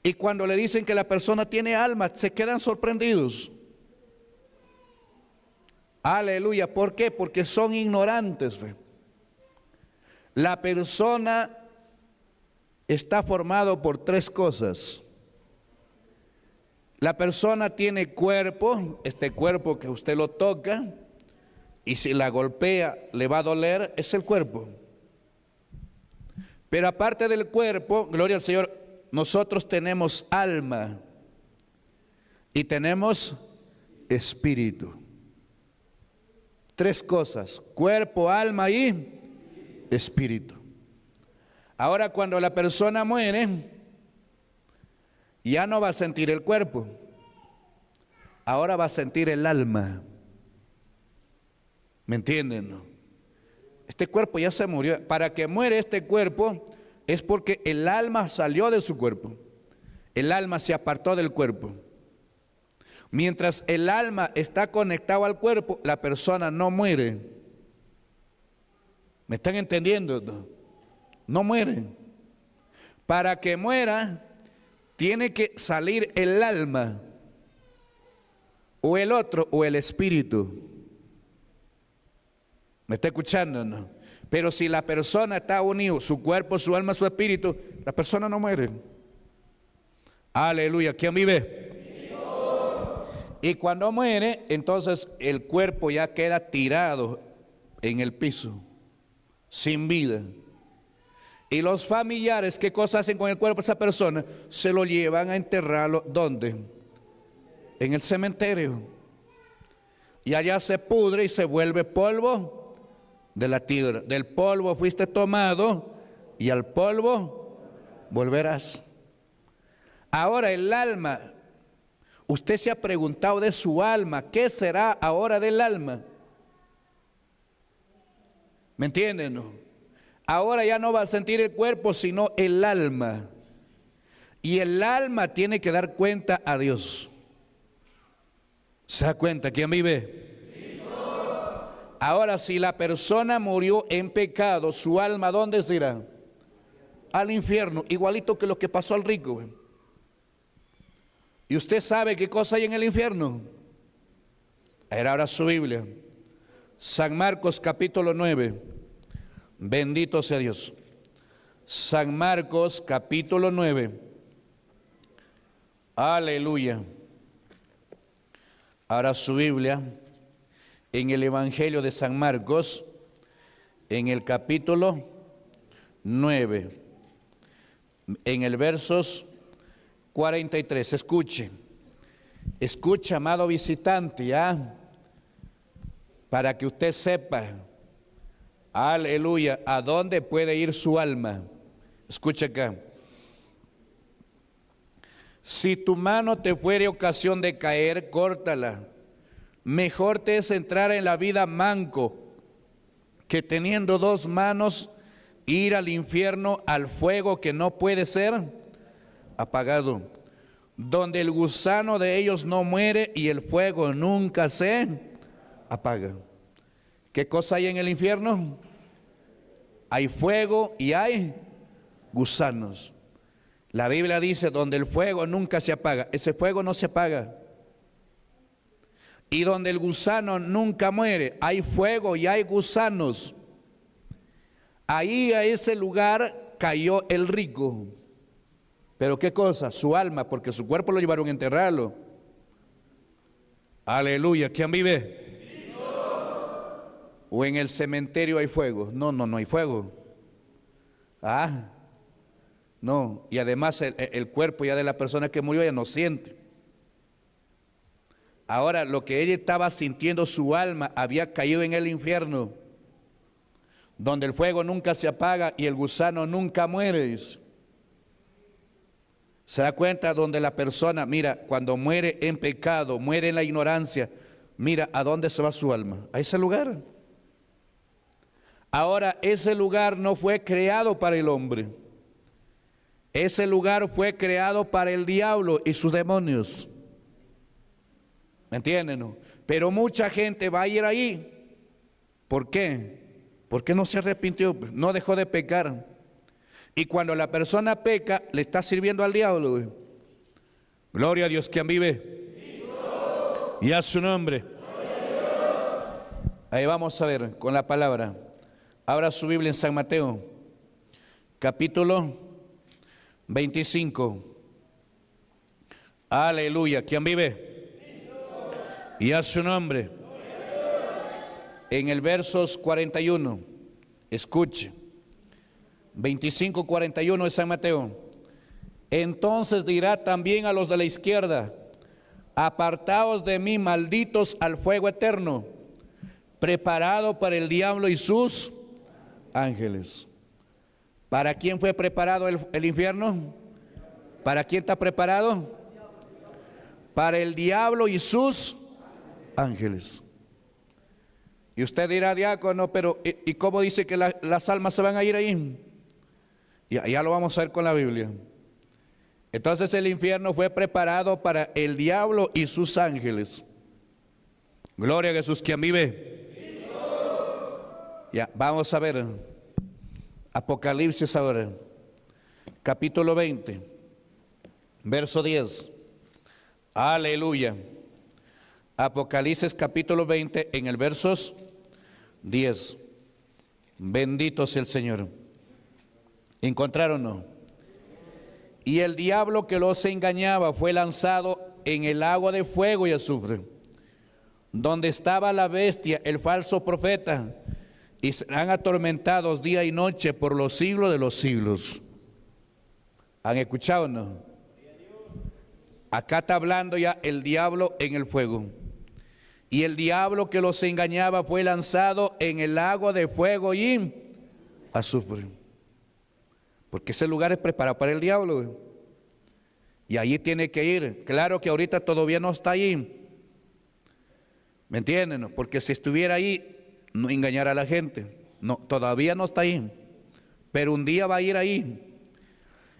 Y cuando le dicen que la persona tiene alma, se quedan sorprendidos. Aleluya. ¿Por qué? Porque son ignorantes. La persona está formado por tres cosas. La persona tiene cuerpo, este cuerpo que usted lo toca, y si la golpea le va a doler, es el cuerpo. Pero aparte del cuerpo, gloria al Señor, nosotros tenemos alma y tenemos espíritu. Tres cosas, cuerpo, alma y espíritu. Ahora cuando la persona muere, ya no va a sentir el cuerpo, ahora va a sentir el alma. ¿Me entienden? Este cuerpo ya se murió. Para que muere este cuerpo es porque el alma salió de su cuerpo. El alma se apartó del cuerpo. Mientras el alma está conectado al cuerpo, la persona no muere. ¿Me están entendiendo? No mueren. Para que muera, tiene que salir el alma, o el otro, o el espíritu. ¿Me está escuchando? Pero si la persona está unido, su cuerpo, su alma, su espíritu, la persona no muere. Aleluya. ¿Quién vive? Y cuando muere, entonces el cuerpo ya queda tirado en el piso sin vida. Y los familiares, ¿qué cosa hacen con el cuerpo de esa persona? Se lo llevan a enterrarlo, ¿dónde? En el cementerio. Y allá se pudre y se vuelve polvo de la tierra. Del polvo fuiste tomado y al polvo volverás. Ahora el alma, usted se ha preguntado de su alma, ¿qué será ahora del alma? ¿Me entienden? Ahora ya no va a sentir el cuerpo, sino el alma. Y el alma tiene que dar cuenta a Dios. ¿Se da cuenta? ¿Quién vive? Ahora, si la persona murió en pecado, su alma, ¿dónde será Al infierno, igualito que lo que pasó al rico. ¿Y usted sabe qué cosa hay en el infierno? Era ahora su Biblia. San Marcos capítulo 9. Bendito sea Dios. San Marcos capítulo 9. Aleluya. Ahora su Biblia en el Evangelio de San Marcos, en el capítulo 9, en el versos 43. Escuche, escucha, amado visitante, ¿ya? ¿ah? para que usted sepa, aleluya, a dónde puede ir su alma. Escucha acá. Si tu mano te fuere ocasión de caer, córtala. Mejor te es entrar en la vida manco que teniendo dos manos ir al infierno, al fuego que no puede ser apagado, donde el gusano de ellos no muere y el fuego nunca se apaga. ¿Qué cosa hay en el infierno? Hay fuego y hay gusanos. La Biblia dice, donde el fuego nunca se apaga, ese fuego no se apaga. Y donde el gusano nunca muere, hay fuego y hay gusanos. Ahí a ese lugar cayó el rico. Pero qué cosa, su alma, porque su cuerpo lo llevaron a enterrarlo. Aleluya, ¿quién vive? o en el cementerio hay fuego. No, no, no hay fuego. Ah, no. Y además el, cuerpo ya de la persona que murió ya no siente. Ahora lo que ella estaba sintiendo, su alma había caído en el infierno, donde el fuego nunca se apaga y el gusano nunca muere. Se da cuenta donde la persona, mira, cuando muere en pecado, muere en la ignorancia, mira a dónde se va su alma, a ese lugar. Ahora, ese lugar no fue creado para el hombre. Ese lugar fue creado para el diablo y sus demonios. ¿Me entienden? Pero mucha gente va a ir ahí. ¿Por qué? Porque no se arrepintió, no dejó de pecar. Y cuando la persona peca, le está sirviendo al diablo. Gloria a Dios, quien vive. Y a su nombre. Ahí vamos a ver con la palabra. Abra su Biblia en San Mateo, capítulo 25. Aleluya. ¿Quién vive? Y a su nombre. En el versos 41, escuche. 25, 41 de San Mateo. Entonces dirá también a los de la izquierda, apartaos de mí, malditos, al fuego eterno, preparado para el diablo y sus ángeles. ¿Para quién fue preparado el, infierno? ¿Para quién está preparado? Para el diablo y sus ángeles. Y usted dirá, diácono, pero ¿y, cómo dice que las almas se van a ir ahí? Ya, ya lo vamos a ver con la Biblia. Entonces el infierno fue preparado para el diablo y sus ángeles. Gloria a Jesús, quien vive vamos a ver. Apocalipsis ahora. Capítulo 20, verso 10. Aleluya. Apocalipsis capítulo 20 en el versos 10. Bendito sea el Señor. ¿Encontraron Y el diablo que los engañaba fue lanzado en el agua de fuego y azufre, donde estaba la bestia, el falso profeta y han atormentados día y noche por los siglos de los siglos. ¿Han escuchado no? Acá está hablando ya el diablo en el fuego. Y el diablo que los engañaba fue lanzado en el lago de fuego y azufre. Porque ese lugar es preparado para el diablo. Y allí tiene que ir. Claro que ahorita todavía no está ahí. ¿Me entienden? Porque si estuviera ahí, no engañar a la gente. No, todavía no está ahí, pero un día va a ir ahí.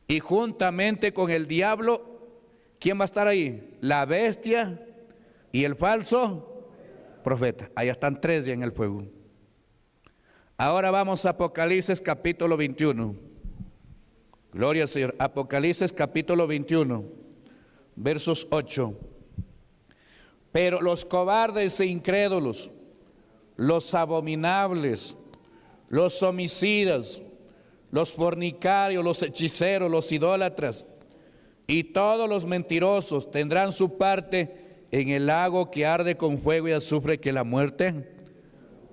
Y juntamente con el diablo, ¿quién va a estar ahí? La bestia y el falso profeta. Allá están tres ya en el fuego. Ahora vamos a Apocalipsis capítulo 21. Gloria al Señor. Apocalipsis capítulo 21, versos 8. Pero los cobardes e incrédulos los abominables, los homicidas, los fornicarios, los hechiceros, los idólatras y todos los mentirosos tendrán su parte en el lago que arde con fuego y azufre que la muerte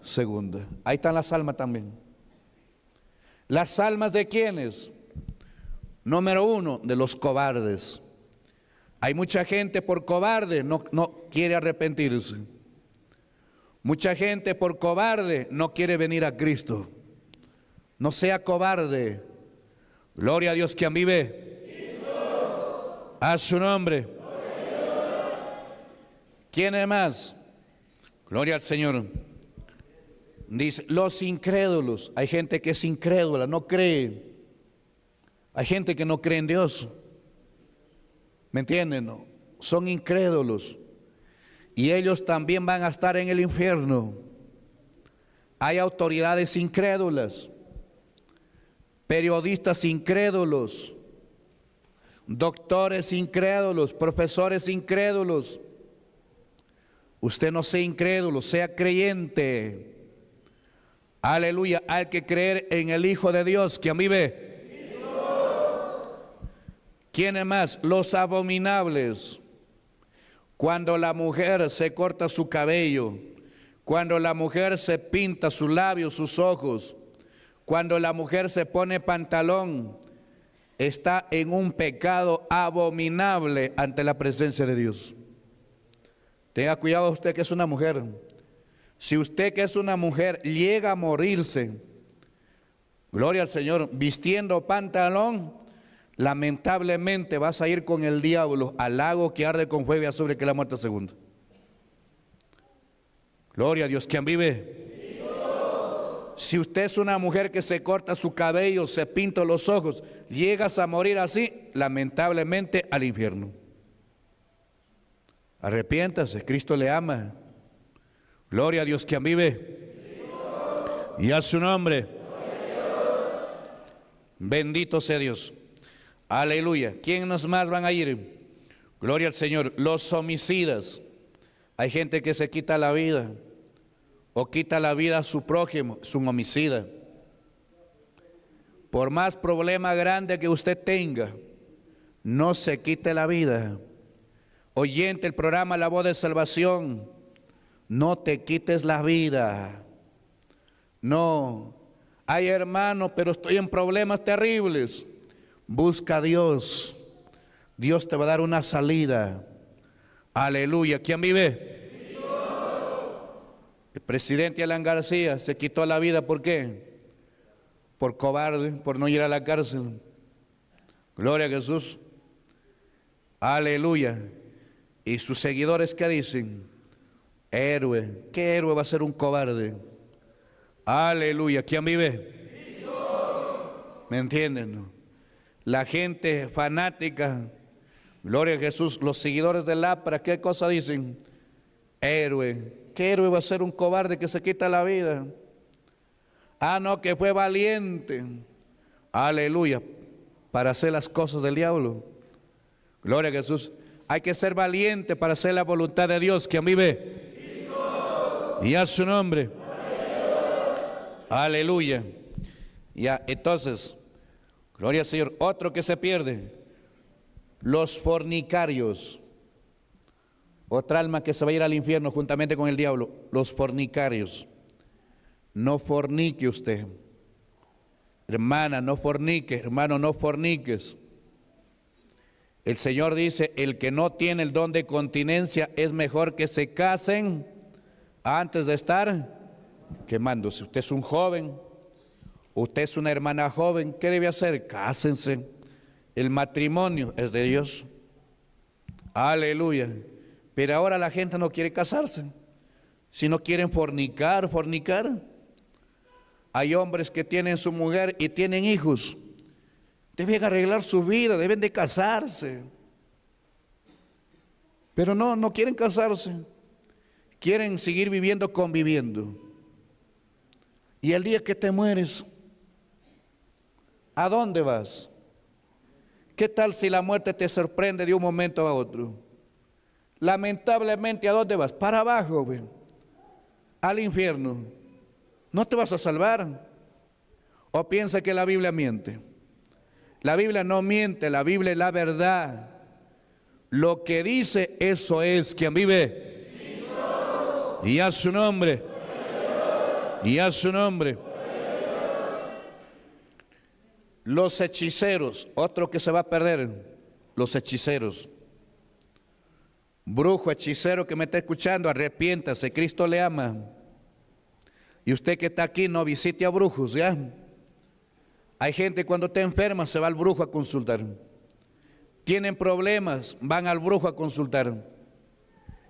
segunda. Ahí están las almas también. ¿Las almas de quiénes? Número uno, de los cobardes. Hay mucha gente por cobarde, no, no quiere arrepentirse. Mucha gente por cobarde no quiere venir a Cristo. No sea cobarde. Gloria a Dios que vive A su nombre. ¿Quién es más? Gloria al Señor. Dice, los incrédulos. Hay gente que es incrédula, no cree. Hay gente que no cree en Dios. ¿Me entienden? No? Son incrédulos y ellos también van a estar en el infierno. Hay autoridades incrédulas, periodistas incrédulos, doctores incrédulos, profesores incrédulos. Usted no sea incrédulo, sea creyente. Aleluya, hay que creer en el Hijo de Dios que a mí ve. ¿Quiénes más? Los abominables cuando la mujer se corta su cabello, cuando la mujer se pinta sus labios, sus ojos, cuando la mujer se pone pantalón, está en un pecado abominable ante la presencia de Dios. Tenga cuidado usted que es una mujer. Si usted que es una mujer llega a morirse, gloria al Señor, vistiendo pantalón, lamentablemente vas a ir con el diablo al lago que arde con fuego y que la muerte segunda. Gloria a Dios, quien vive? Si usted es una mujer que se corta su cabello, se pinta los ojos, llegas a morir así, lamentablemente al infierno. Arrepiéntase, Cristo le ama. Gloria a Dios, quien vive? Y a su nombre. Bendito sea Dios. Aleluya. ¿Quién más van a ir? Gloria al Señor. Los homicidas. Hay gente que se quita la vida o quita la vida a su prójimo, es un homicida. Por más problema grande que usted tenga, no se quite la vida. Oyente el programa La Voz de Salvación, no te quites la vida. No, hay hermano, pero estoy en problemas terribles. Busca a Dios. Dios te va a dar una salida. Aleluya. ¿Quién vive? El presidente Alan García se quitó la vida. ¿Por qué? Por cobarde, por no ir a la cárcel. Gloria a Jesús. Aleluya. Y sus seguidores que dicen, héroe, ¿qué héroe va a ser un cobarde? Aleluya. ¿Quién vive? ¿Me entienden? la gente fanática, gloria a Jesús, los seguidores de APRA, ¿qué cosa dicen? Héroe. ¿Qué héroe va a ser un cobarde que se quita la vida? Ah, no, que fue valiente. Aleluya. Para hacer las cosas del diablo. Gloria a Jesús. Hay que ser valiente para hacer la voluntad de Dios que a mí ve. Y a su nombre. Aleluya. Ya, entonces, Gloria al Señor. Otro que se pierde. Los fornicarios. Otra alma que se va a ir al infierno juntamente con el diablo. Los fornicarios. No fornique usted. Hermana, no fornique. Hermano, no forniques. El Señor dice, el que no tiene el don de continencia es mejor que se casen antes de estar quemándose. Usted es un joven, Usted es una hermana joven, ¿qué debe hacer? Cásense. El matrimonio es de Dios. Aleluya. Pero ahora la gente no quiere casarse. Si no quieren fornicar, fornicar. Hay hombres que tienen su mujer y tienen hijos. Deben arreglar su vida, deben de casarse. Pero no, no quieren casarse. Quieren seguir viviendo conviviendo. Y el día que te mueres, ¿A dónde vas? ¿Qué tal si la muerte te sorprende de un momento a otro? Lamentablemente, ¿a dónde vas? Para abajo, Al infierno. No te vas a salvar. ¿O piensa que la Biblia miente? La Biblia no miente, la Biblia es la verdad. Lo que dice, eso es quien vive. Y a su nombre. Y a su nombre. Los hechiceros, otro que se va a perder, los hechiceros. Brujo, hechicero que me está escuchando, arrepiéntase, Cristo le ama. Y usted que está aquí, no visite a brujos, ¿ya? Hay gente cuando está enferma se va al brujo a consultar. Tienen problemas, van al brujo a consultar.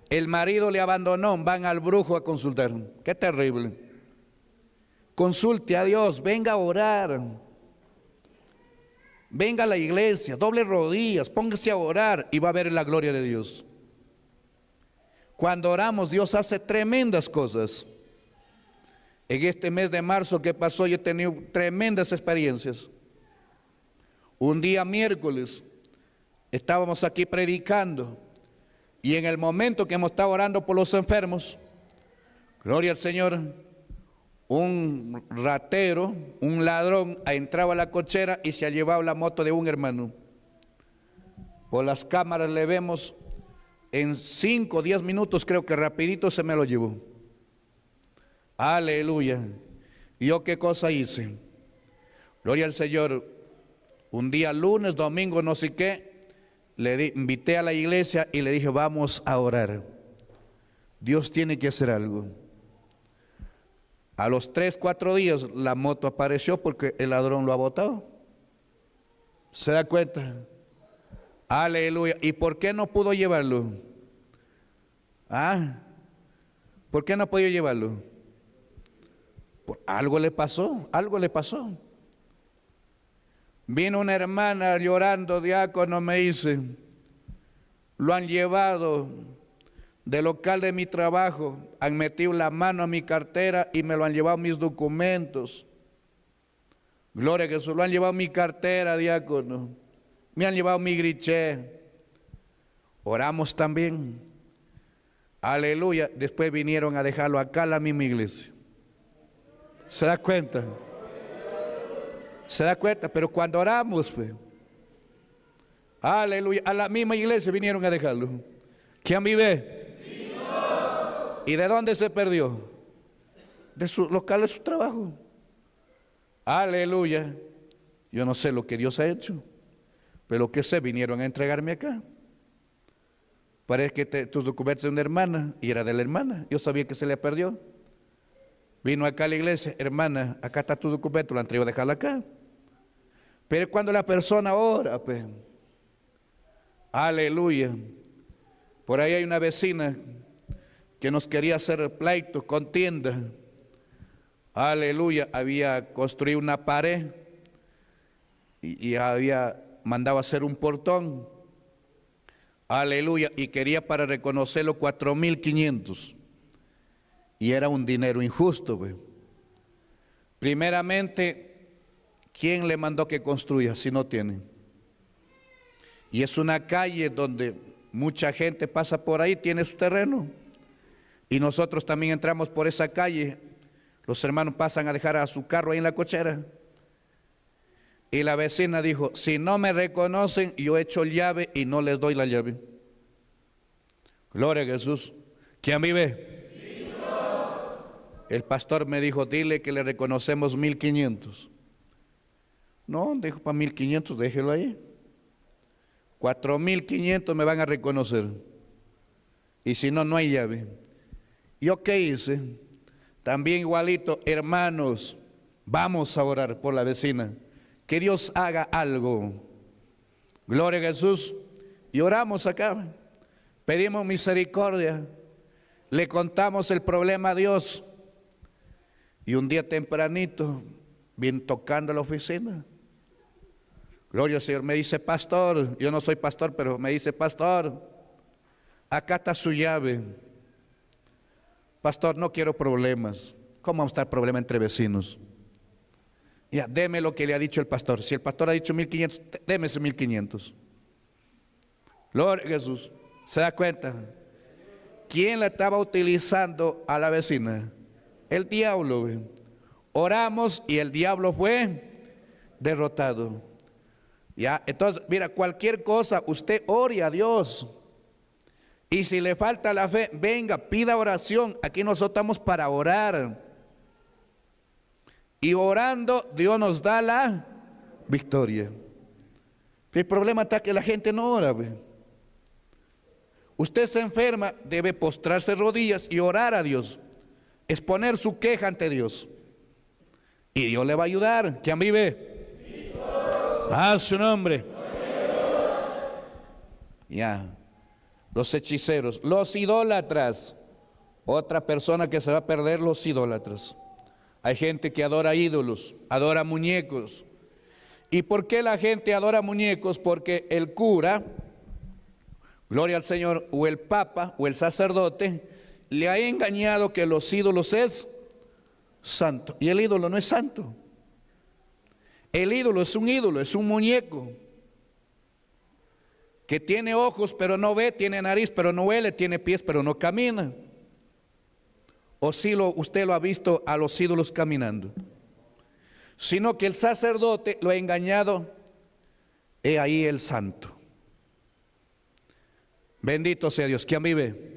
El marido le abandonó, van al brujo a consultar. Qué terrible. Consulte a Dios, venga a orar venga a la iglesia, doble rodillas, póngase a orar y va a ver la gloria de Dios. Cuando oramos, Dios hace tremendas cosas. En este mes de marzo que pasó, yo he tenido tremendas experiencias. Un día miércoles estábamos aquí predicando y en el momento que hemos estado orando por los enfermos, gloria al Señor, un ratero, un ladrón, ha entrado a la cochera y se ha llevado la moto de un hermano. Por las cámaras le vemos en 5 o 10 minutos, creo que rapidito se me lo llevó. Aleluya. ¿Y yo qué cosa hice? Gloria al Señor. Un día lunes, domingo, no sé qué, le invité a la iglesia y le dije, vamos a orar. Dios tiene que hacer algo. A los tres, cuatro días la moto apareció porque el ladrón lo ha botado. ¿Se da cuenta? Aleluya. ¿Y por qué no pudo llevarlo? ¿Ah? ¿Por qué no pudo llevarlo? algo le pasó, algo le pasó. Vino una hermana llorando, diácono, me dice, lo han llevado del local de mi trabajo, han metido la mano a mi cartera y me lo han llevado mis documentos. Gloria a Jesús, lo han llevado mi cartera, diácono. Me han llevado mi griche Oramos también. Aleluya. Después vinieron a dejarlo acá a la misma iglesia. ¿Se da cuenta? ¿Se da cuenta? Pero cuando oramos, pues. aleluya, a la misma iglesia vinieron a dejarlo. ¿Quién vive? ¿Y de dónde se perdió? De su local, de su trabajo. Aleluya. Yo no sé lo que Dios ha hecho, pero que sé. vinieron a entregarme acá. Parece que tu tus documentos de una hermana y era de la hermana. Yo sabía que se le perdió. Vino acá a la iglesia, hermana, acá está tu documento, la entrego a dejarla acá. Pero cuando la persona ora, pues, aleluya. Por ahí hay una vecina que nos quería hacer pleito, contienda. Aleluya, había construido una pared y, había mandado hacer un portón. Aleluya, y quería para reconocerlo 4.500. Y era un dinero injusto. Primeramente, ¿quién le mandó que construya si no tiene? Y es una calle donde mucha gente pasa por ahí, tiene su terreno y nosotros también entramos por esa calle, los hermanos pasan a dejar a su carro ahí en la cochera. Y la vecina dijo, si no me reconocen, yo echo llave y no les doy la llave. Gloria a Jesús. ¿Quién vive? El pastor me dijo, dile que le reconocemos 1500. No, dijo para 1500, déjelo ahí. 4500 me van a reconocer. Y si no, no hay llave. ¿Yo qué hice? También igualito, hermanos, vamos a orar por la vecina. Que Dios haga algo. Gloria a Jesús. Y oramos acá. Pedimos misericordia. Le contamos el problema a Dios. Y un día tempranito, bien tocando la oficina. Gloria al Señor, me dice pastor, yo no soy pastor, pero me dice pastor, acá está su llave. Pastor, no quiero problemas. ¿Cómo va a estar problema entre vecinos? Ya, deme lo que le ha dicho el pastor. Si el pastor ha dicho 1500, deme ese 1500. Lord Jesús, ¿se da cuenta? ¿Quién la estaba utilizando a la vecina? El diablo. Oramos y el diablo fue derrotado. Ya, entonces, mira, cualquier cosa, usted ore a Dios. Y si le falta la fe, venga, pida oración. Aquí nosotros estamos para orar. Y orando, Dios nos da la victoria. El problema está que la gente no ora. Usted se enferma, debe postrarse rodillas y orar a Dios. Exponer su queja ante Dios. Y Dios le va a ayudar. ¿Quién vive? A su nombre. Ya los hechiceros, los idólatras. Otra persona que se va a perder, los idólatras. Hay gente que adora ídolos, adora muñecos. ¿Y por qué la gente adora muñecos? Porque el cura, gloria al Señor, o el papa o el sacerdote, le ha engañado que los ídolos es santo. Y el ídolo no es santo. El ídolo es un ídolo, es un muñeco que tiene ojos pero no ve, tiene nariz pero no huele, tiene pies pero no camina. O si lo, usted lo ha visto a los ídolos caminando. Sino que el sacerdote lo ha engañado. He ahí el santo. Bendito sea Dios. ¿Quién vive?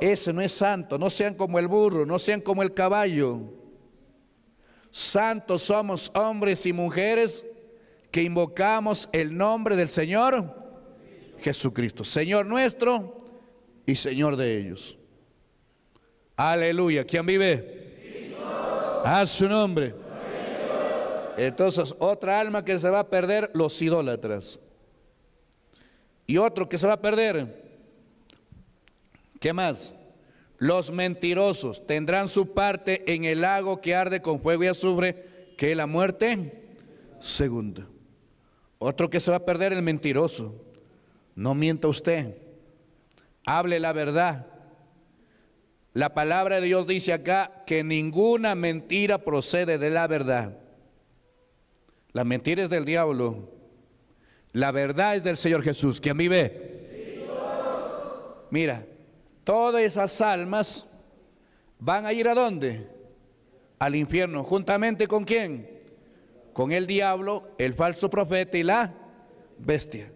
Ese no es santo. No sean como el burro, no sean como el caballo. Santos somos hombres y mujeres que invocamos el nombre del Señor Jesucristo, Señor nuestro y Señor de ellos. Aleluya. ¿Quién vive? A su nombre. Entonces, otra alma que se va a perder, los idólatras. Y otro que se va a perder, ¿qué más? Los mentirosos tendrán su parte en el lago que arde con fuego y azufre, que es la muerte segunda. Otro que se va a perder el mentiroso. No mienta usted. Hable la verdad. La palabra de Dios dice acá que ninguna mentira procede de la verdad. La mentira es del diablo. La verdad es del Señor Jesús. ¿Quién vive? Mira, todas esas almas van a ir a dónde? Al infierno. ¿Juntamente con quién? con el diablo, el falso profeta y la bestia.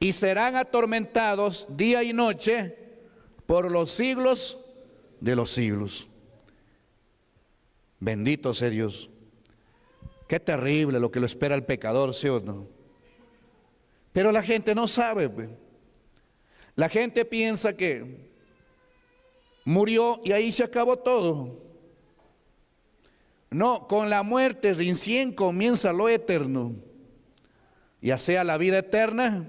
Y serán atormentados día y noche por los siglos de los siglos. Bendito sea Dios. Qué terrible lo que lo espera el pecador, ¿sí o no? Pero la gente no sabe. Pues. La gente piensa que murió y ahí se acabó todo. No, con la muerte cien comienza lo eterno, ya sea la vida eterna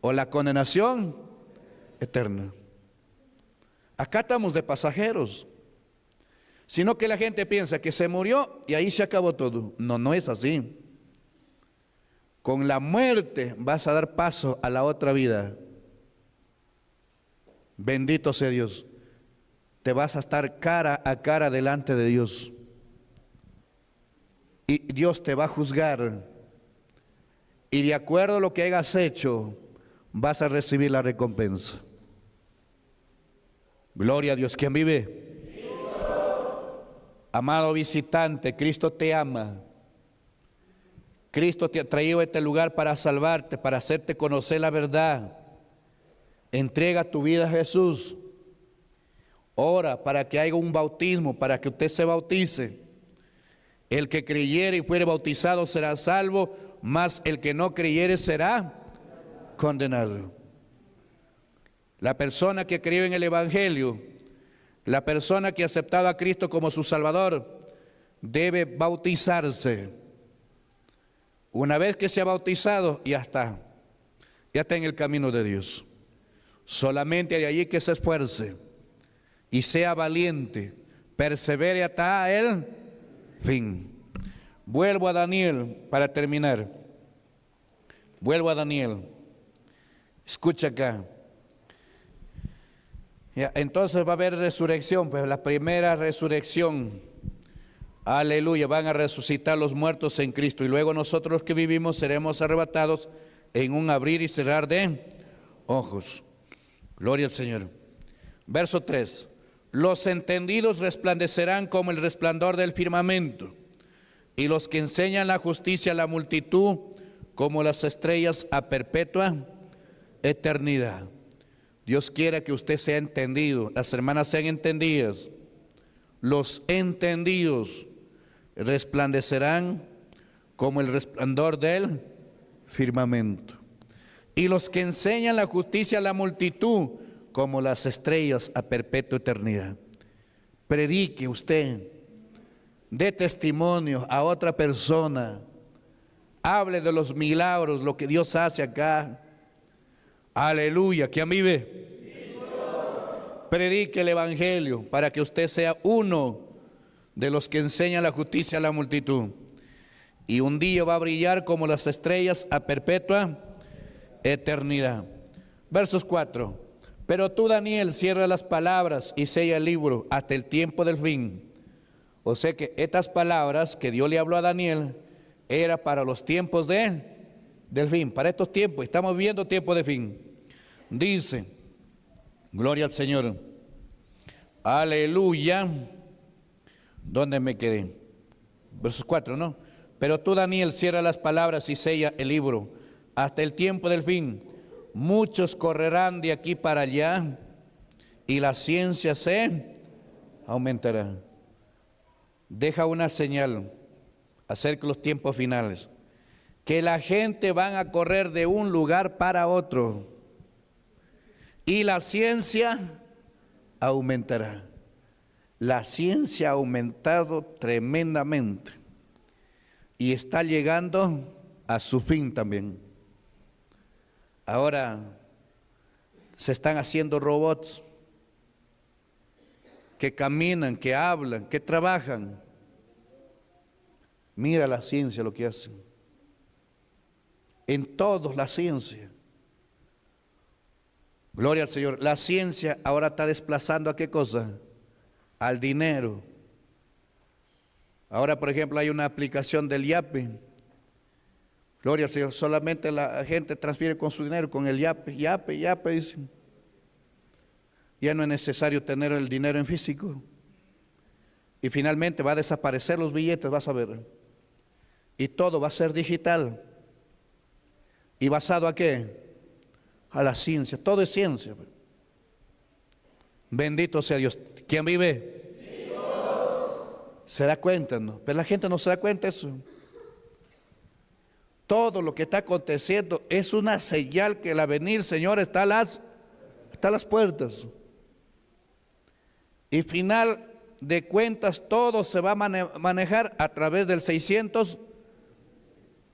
o la condenación eterna. Acá estamos de pasajeros, sino que la gente piensa que se murió y ahí se acabó todo. No, no es así. Con la muerte vas a dar paso a la otra vida. Bendito sea Dios. Te vas a estar cara a cara delante de Dios y Dios te va a juzgar. Y de acuerdo a lo que hayas hecho, vas a recibir la recompensa. Gloria a Dios. ¿Quién vive? Amado visitante, Cristo te ama. Cristo te ha traído a este lugar para salvarte, para hacerte conocer la verdad. Entrega tu vida a Jesús. Ora para que haga un bautismo, para que usted se bautice el que creyere y fuere bautizado será salvo, mas el que no creyere será condenado. La persona que creyó en el Evangelio, la persona que ha aceptado a Cristo como su Salvador, debe bautizarse. Una vez que se ha bautizado, ya está. Ya está en el camino de Dios. Solamente hay allí que se esfuerce y sea valiente, persevere hasta Él fin. Vuelvo a Daniel para terminar. Vuelvo a Daniel. Escucha acá. entonces va a haber resurrección, pues la primera resurrección. Aleluya, van a resucitar los muertos en Cristo y luego nosotros que vivimos seremos arrebatados en un abrir y cerrar de ojos. Gloria al Señor. Verso 3. Los entendidos resplandecerán como el resplandor del firmamento, y los que enseñan la justicia a la multitud como las estrellas a perpetua eternidad. Dios quiera que usted sea entendido, las hermanas sean entendidas. Los entendidos resplandecerán como el resplandor del firmamento. Y los que enseñan la justicia a la multitud, como las estrellas a perpetua eternidad. Predique usted, dé testimonio a otra persona, hable de los milagros, lo que Dios hace acá. Aleluya, ¿quién vive? Predique el Evangelio para que usted sea uno de los que enseña la justicia a la multitud. Y un día va a brillar como las estrellas a perpetua eternidad. Versos 4. Pero tú, Daniel, cierra las palabras y sella el libro hasta el tiempo del fin. O sea que estas palabras que Dios le habló a Daniel era para los tiempos de, del fin, para estos tiempos. Estamos viendo tiempos de fin. Dice, gloria al Señor. Aleluya. ¿Dónde me quedé? Versos 4, ¿no? Pero tú, Daniel, cierra las palabras y sella el libro hasta el tiempo del fin muchos correrán de aquí para allá y la ciencia se aumentará. Deja una señal acerca de los tiempos finales, que la gente van a correr de un lugar para otro y la ciencia aumentará. La ciencia ha aumentado tremendamente y está llegando a su fin también. Ahora se están haciendo robots que caminan, que hablan, que trabajan. Mira la ciencia lo que hacen. En todos la ciencia. Gloria al Señor. La ciencia ahora está desplazando a qué cosa? Al dinero. Ahora, por ejemplo, hay una aplicación del YAPE Gloria al Señor, solamente la gente transfiere con su dinero, con el yape, yape, yape, Ya no es necesario tener el dinero en físico. Y finalmente va a desaparecer los billetes, vas a ver. Y todo va a ser digital. ¿Y basado a qué? A la ciencia. Todo es ciencia. Bendito sea Dios. ¿Quién vive? Se da cuenta, ¿no? Pero la gente no se da cuenta de eso. Todo lo que está aconteciendo es una señal que el avenir Señor, está a las, está las puertas. Y final de cuentas, todo se va a manejar a través del 600,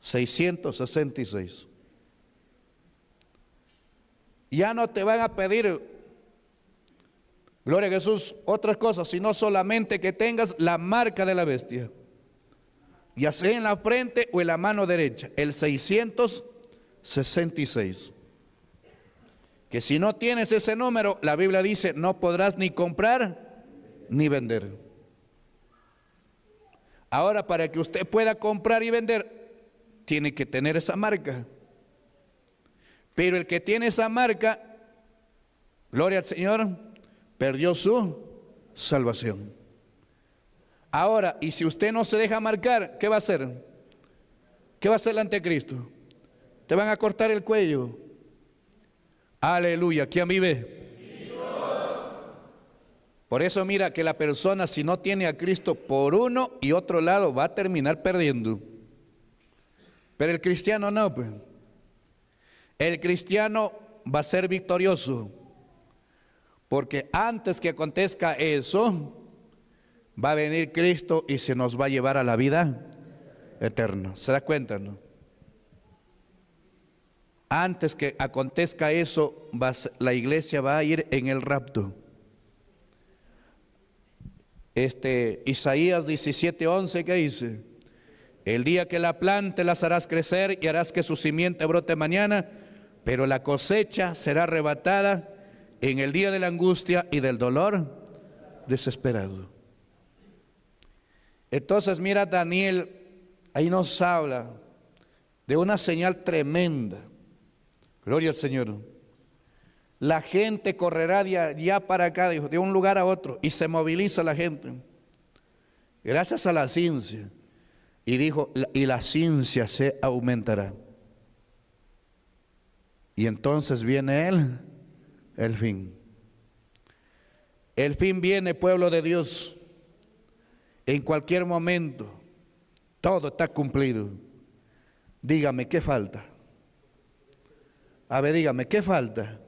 666. Ya no te van a pedir, gloria a Jesús, otras cosas, sino solamente que tengas la marca de la bestia ya sea en la frente o en la mano derecha, el 666. Que si no tienes ese número, la Biblia dice, no podrás ni comprar ni vender. Ahora, para que usted pueda comprar y vender, tiene que tener esa marca. Pero el que tiene esa marca, gloria al Señor, perdió su salvación. Ahora, y si usted no se deja marcar, ¿qué va a hacer? ¿Qué va a hacer el anticristo? Te van a cortar el cuello. Aleluya, ¿quién vive? Por eso mira que la persona si no tiene a Cristo por uno y otro lado va a terminar perdiendo. Pero el cristiano no, pues. El cristiano va a ser victorioso. Porque antes que acontezca eso, va a venir Cristo y se nos va a llevar a la vida eterna. ¿Se da cuenta, no? Antes que acontezca eso, la iglesia va a ir en el rapto. Este, Isaías 17:11, ¿qué dice? El día que la plante las harás crecer y harás que su simiente brote mañana, pero la cosecha será arrebatada en el día de la angustia y del dolor desesperado. Entonces mira Daniel, ahí nos habla de una señal tremenda. Gloria al Señor. La gente correrá ya para acá, dijo, de un lugar a otro, y se moviliza la gente. Gracias a la ciencia. Y dijo, y la ciencia se aumentará. Y entonces viene él, el fin. El fin viene, pueblo de Dios en cualquier momento. Todo está cumplido. Dígame, ¿qué falta? A ver, dígame, ¿qué falta?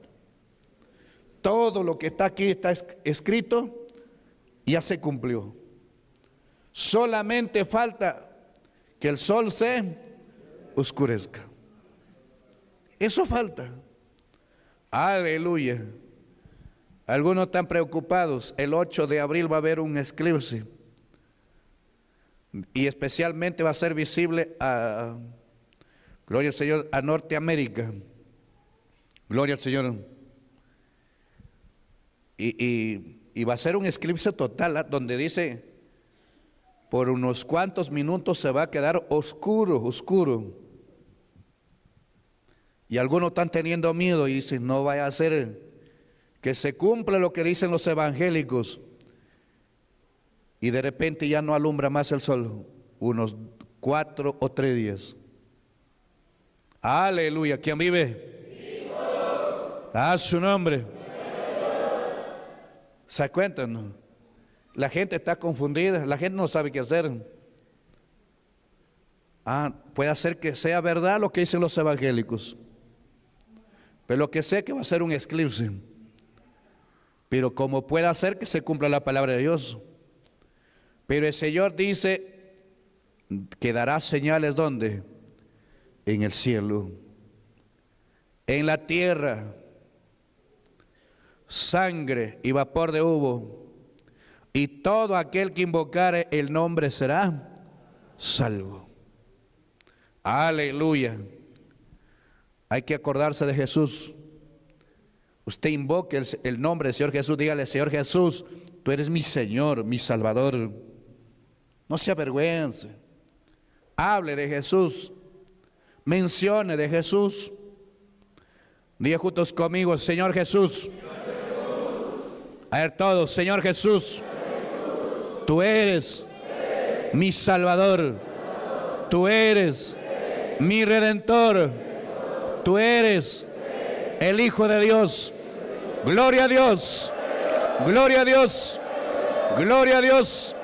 Todo lo que está aquí está escrito, ya se cumplió. Solamente falta que el sol se oscurezca. Eso falta. Aleluya. Algunos están preocupados. El 8 de abril va a haber un eclipse y especialmente va a ser visible a, gloria al Señor, a Norteamérica. Gloria al Señor. Y, va a ser un eclipse total ¿ah? donde dice, por unos cuantos minutos se va a quedar oscuro, oscuro. Y algunos están teniendo miedo y dicen, no vaya a ser que se cumpla lo que dicen los evangélicos y de repente ya no alumbra más el sol, unos cuatro o tres días. Aleluya, ¿quién vive? A ah, su nombre. ¿Se cuentan? La gente está confundida, la gente no sabe qué hacer. Ah, puede ser que sea verdad lo que dicen los evangélicos. Pero lo que sé que va a ser un eclipse. Pero como puede ser que se cumpla la palabra de Dios. Pero el Señor dice que dará señales donde En el cielo, en la tierra, sangre y vapor de humo. Y todo aquel que invocare el nombre será salvo. Aleluya. Hay que acordarse de Jesús. Usted invoque el, el nombre del Señor Jesús. Dígale, Señor Jesús, tú eres mi Señor, mi Salvador. No se avergüence. Hable de Jesús. Mencione de Jesús. Diga juntos conmigo, Señor Jesús. A ver todos, Señor Jesús. Tú eres mi Salvador. Tú eres mi Redentor. Tú eres el Hijo de Dios. Gloria a Dios. Gloria a Dios. Gloria a Dios.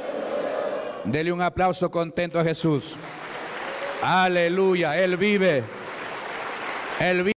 Dele un aplauso contento a Jesús. Aleluya, Él vive. Él vive.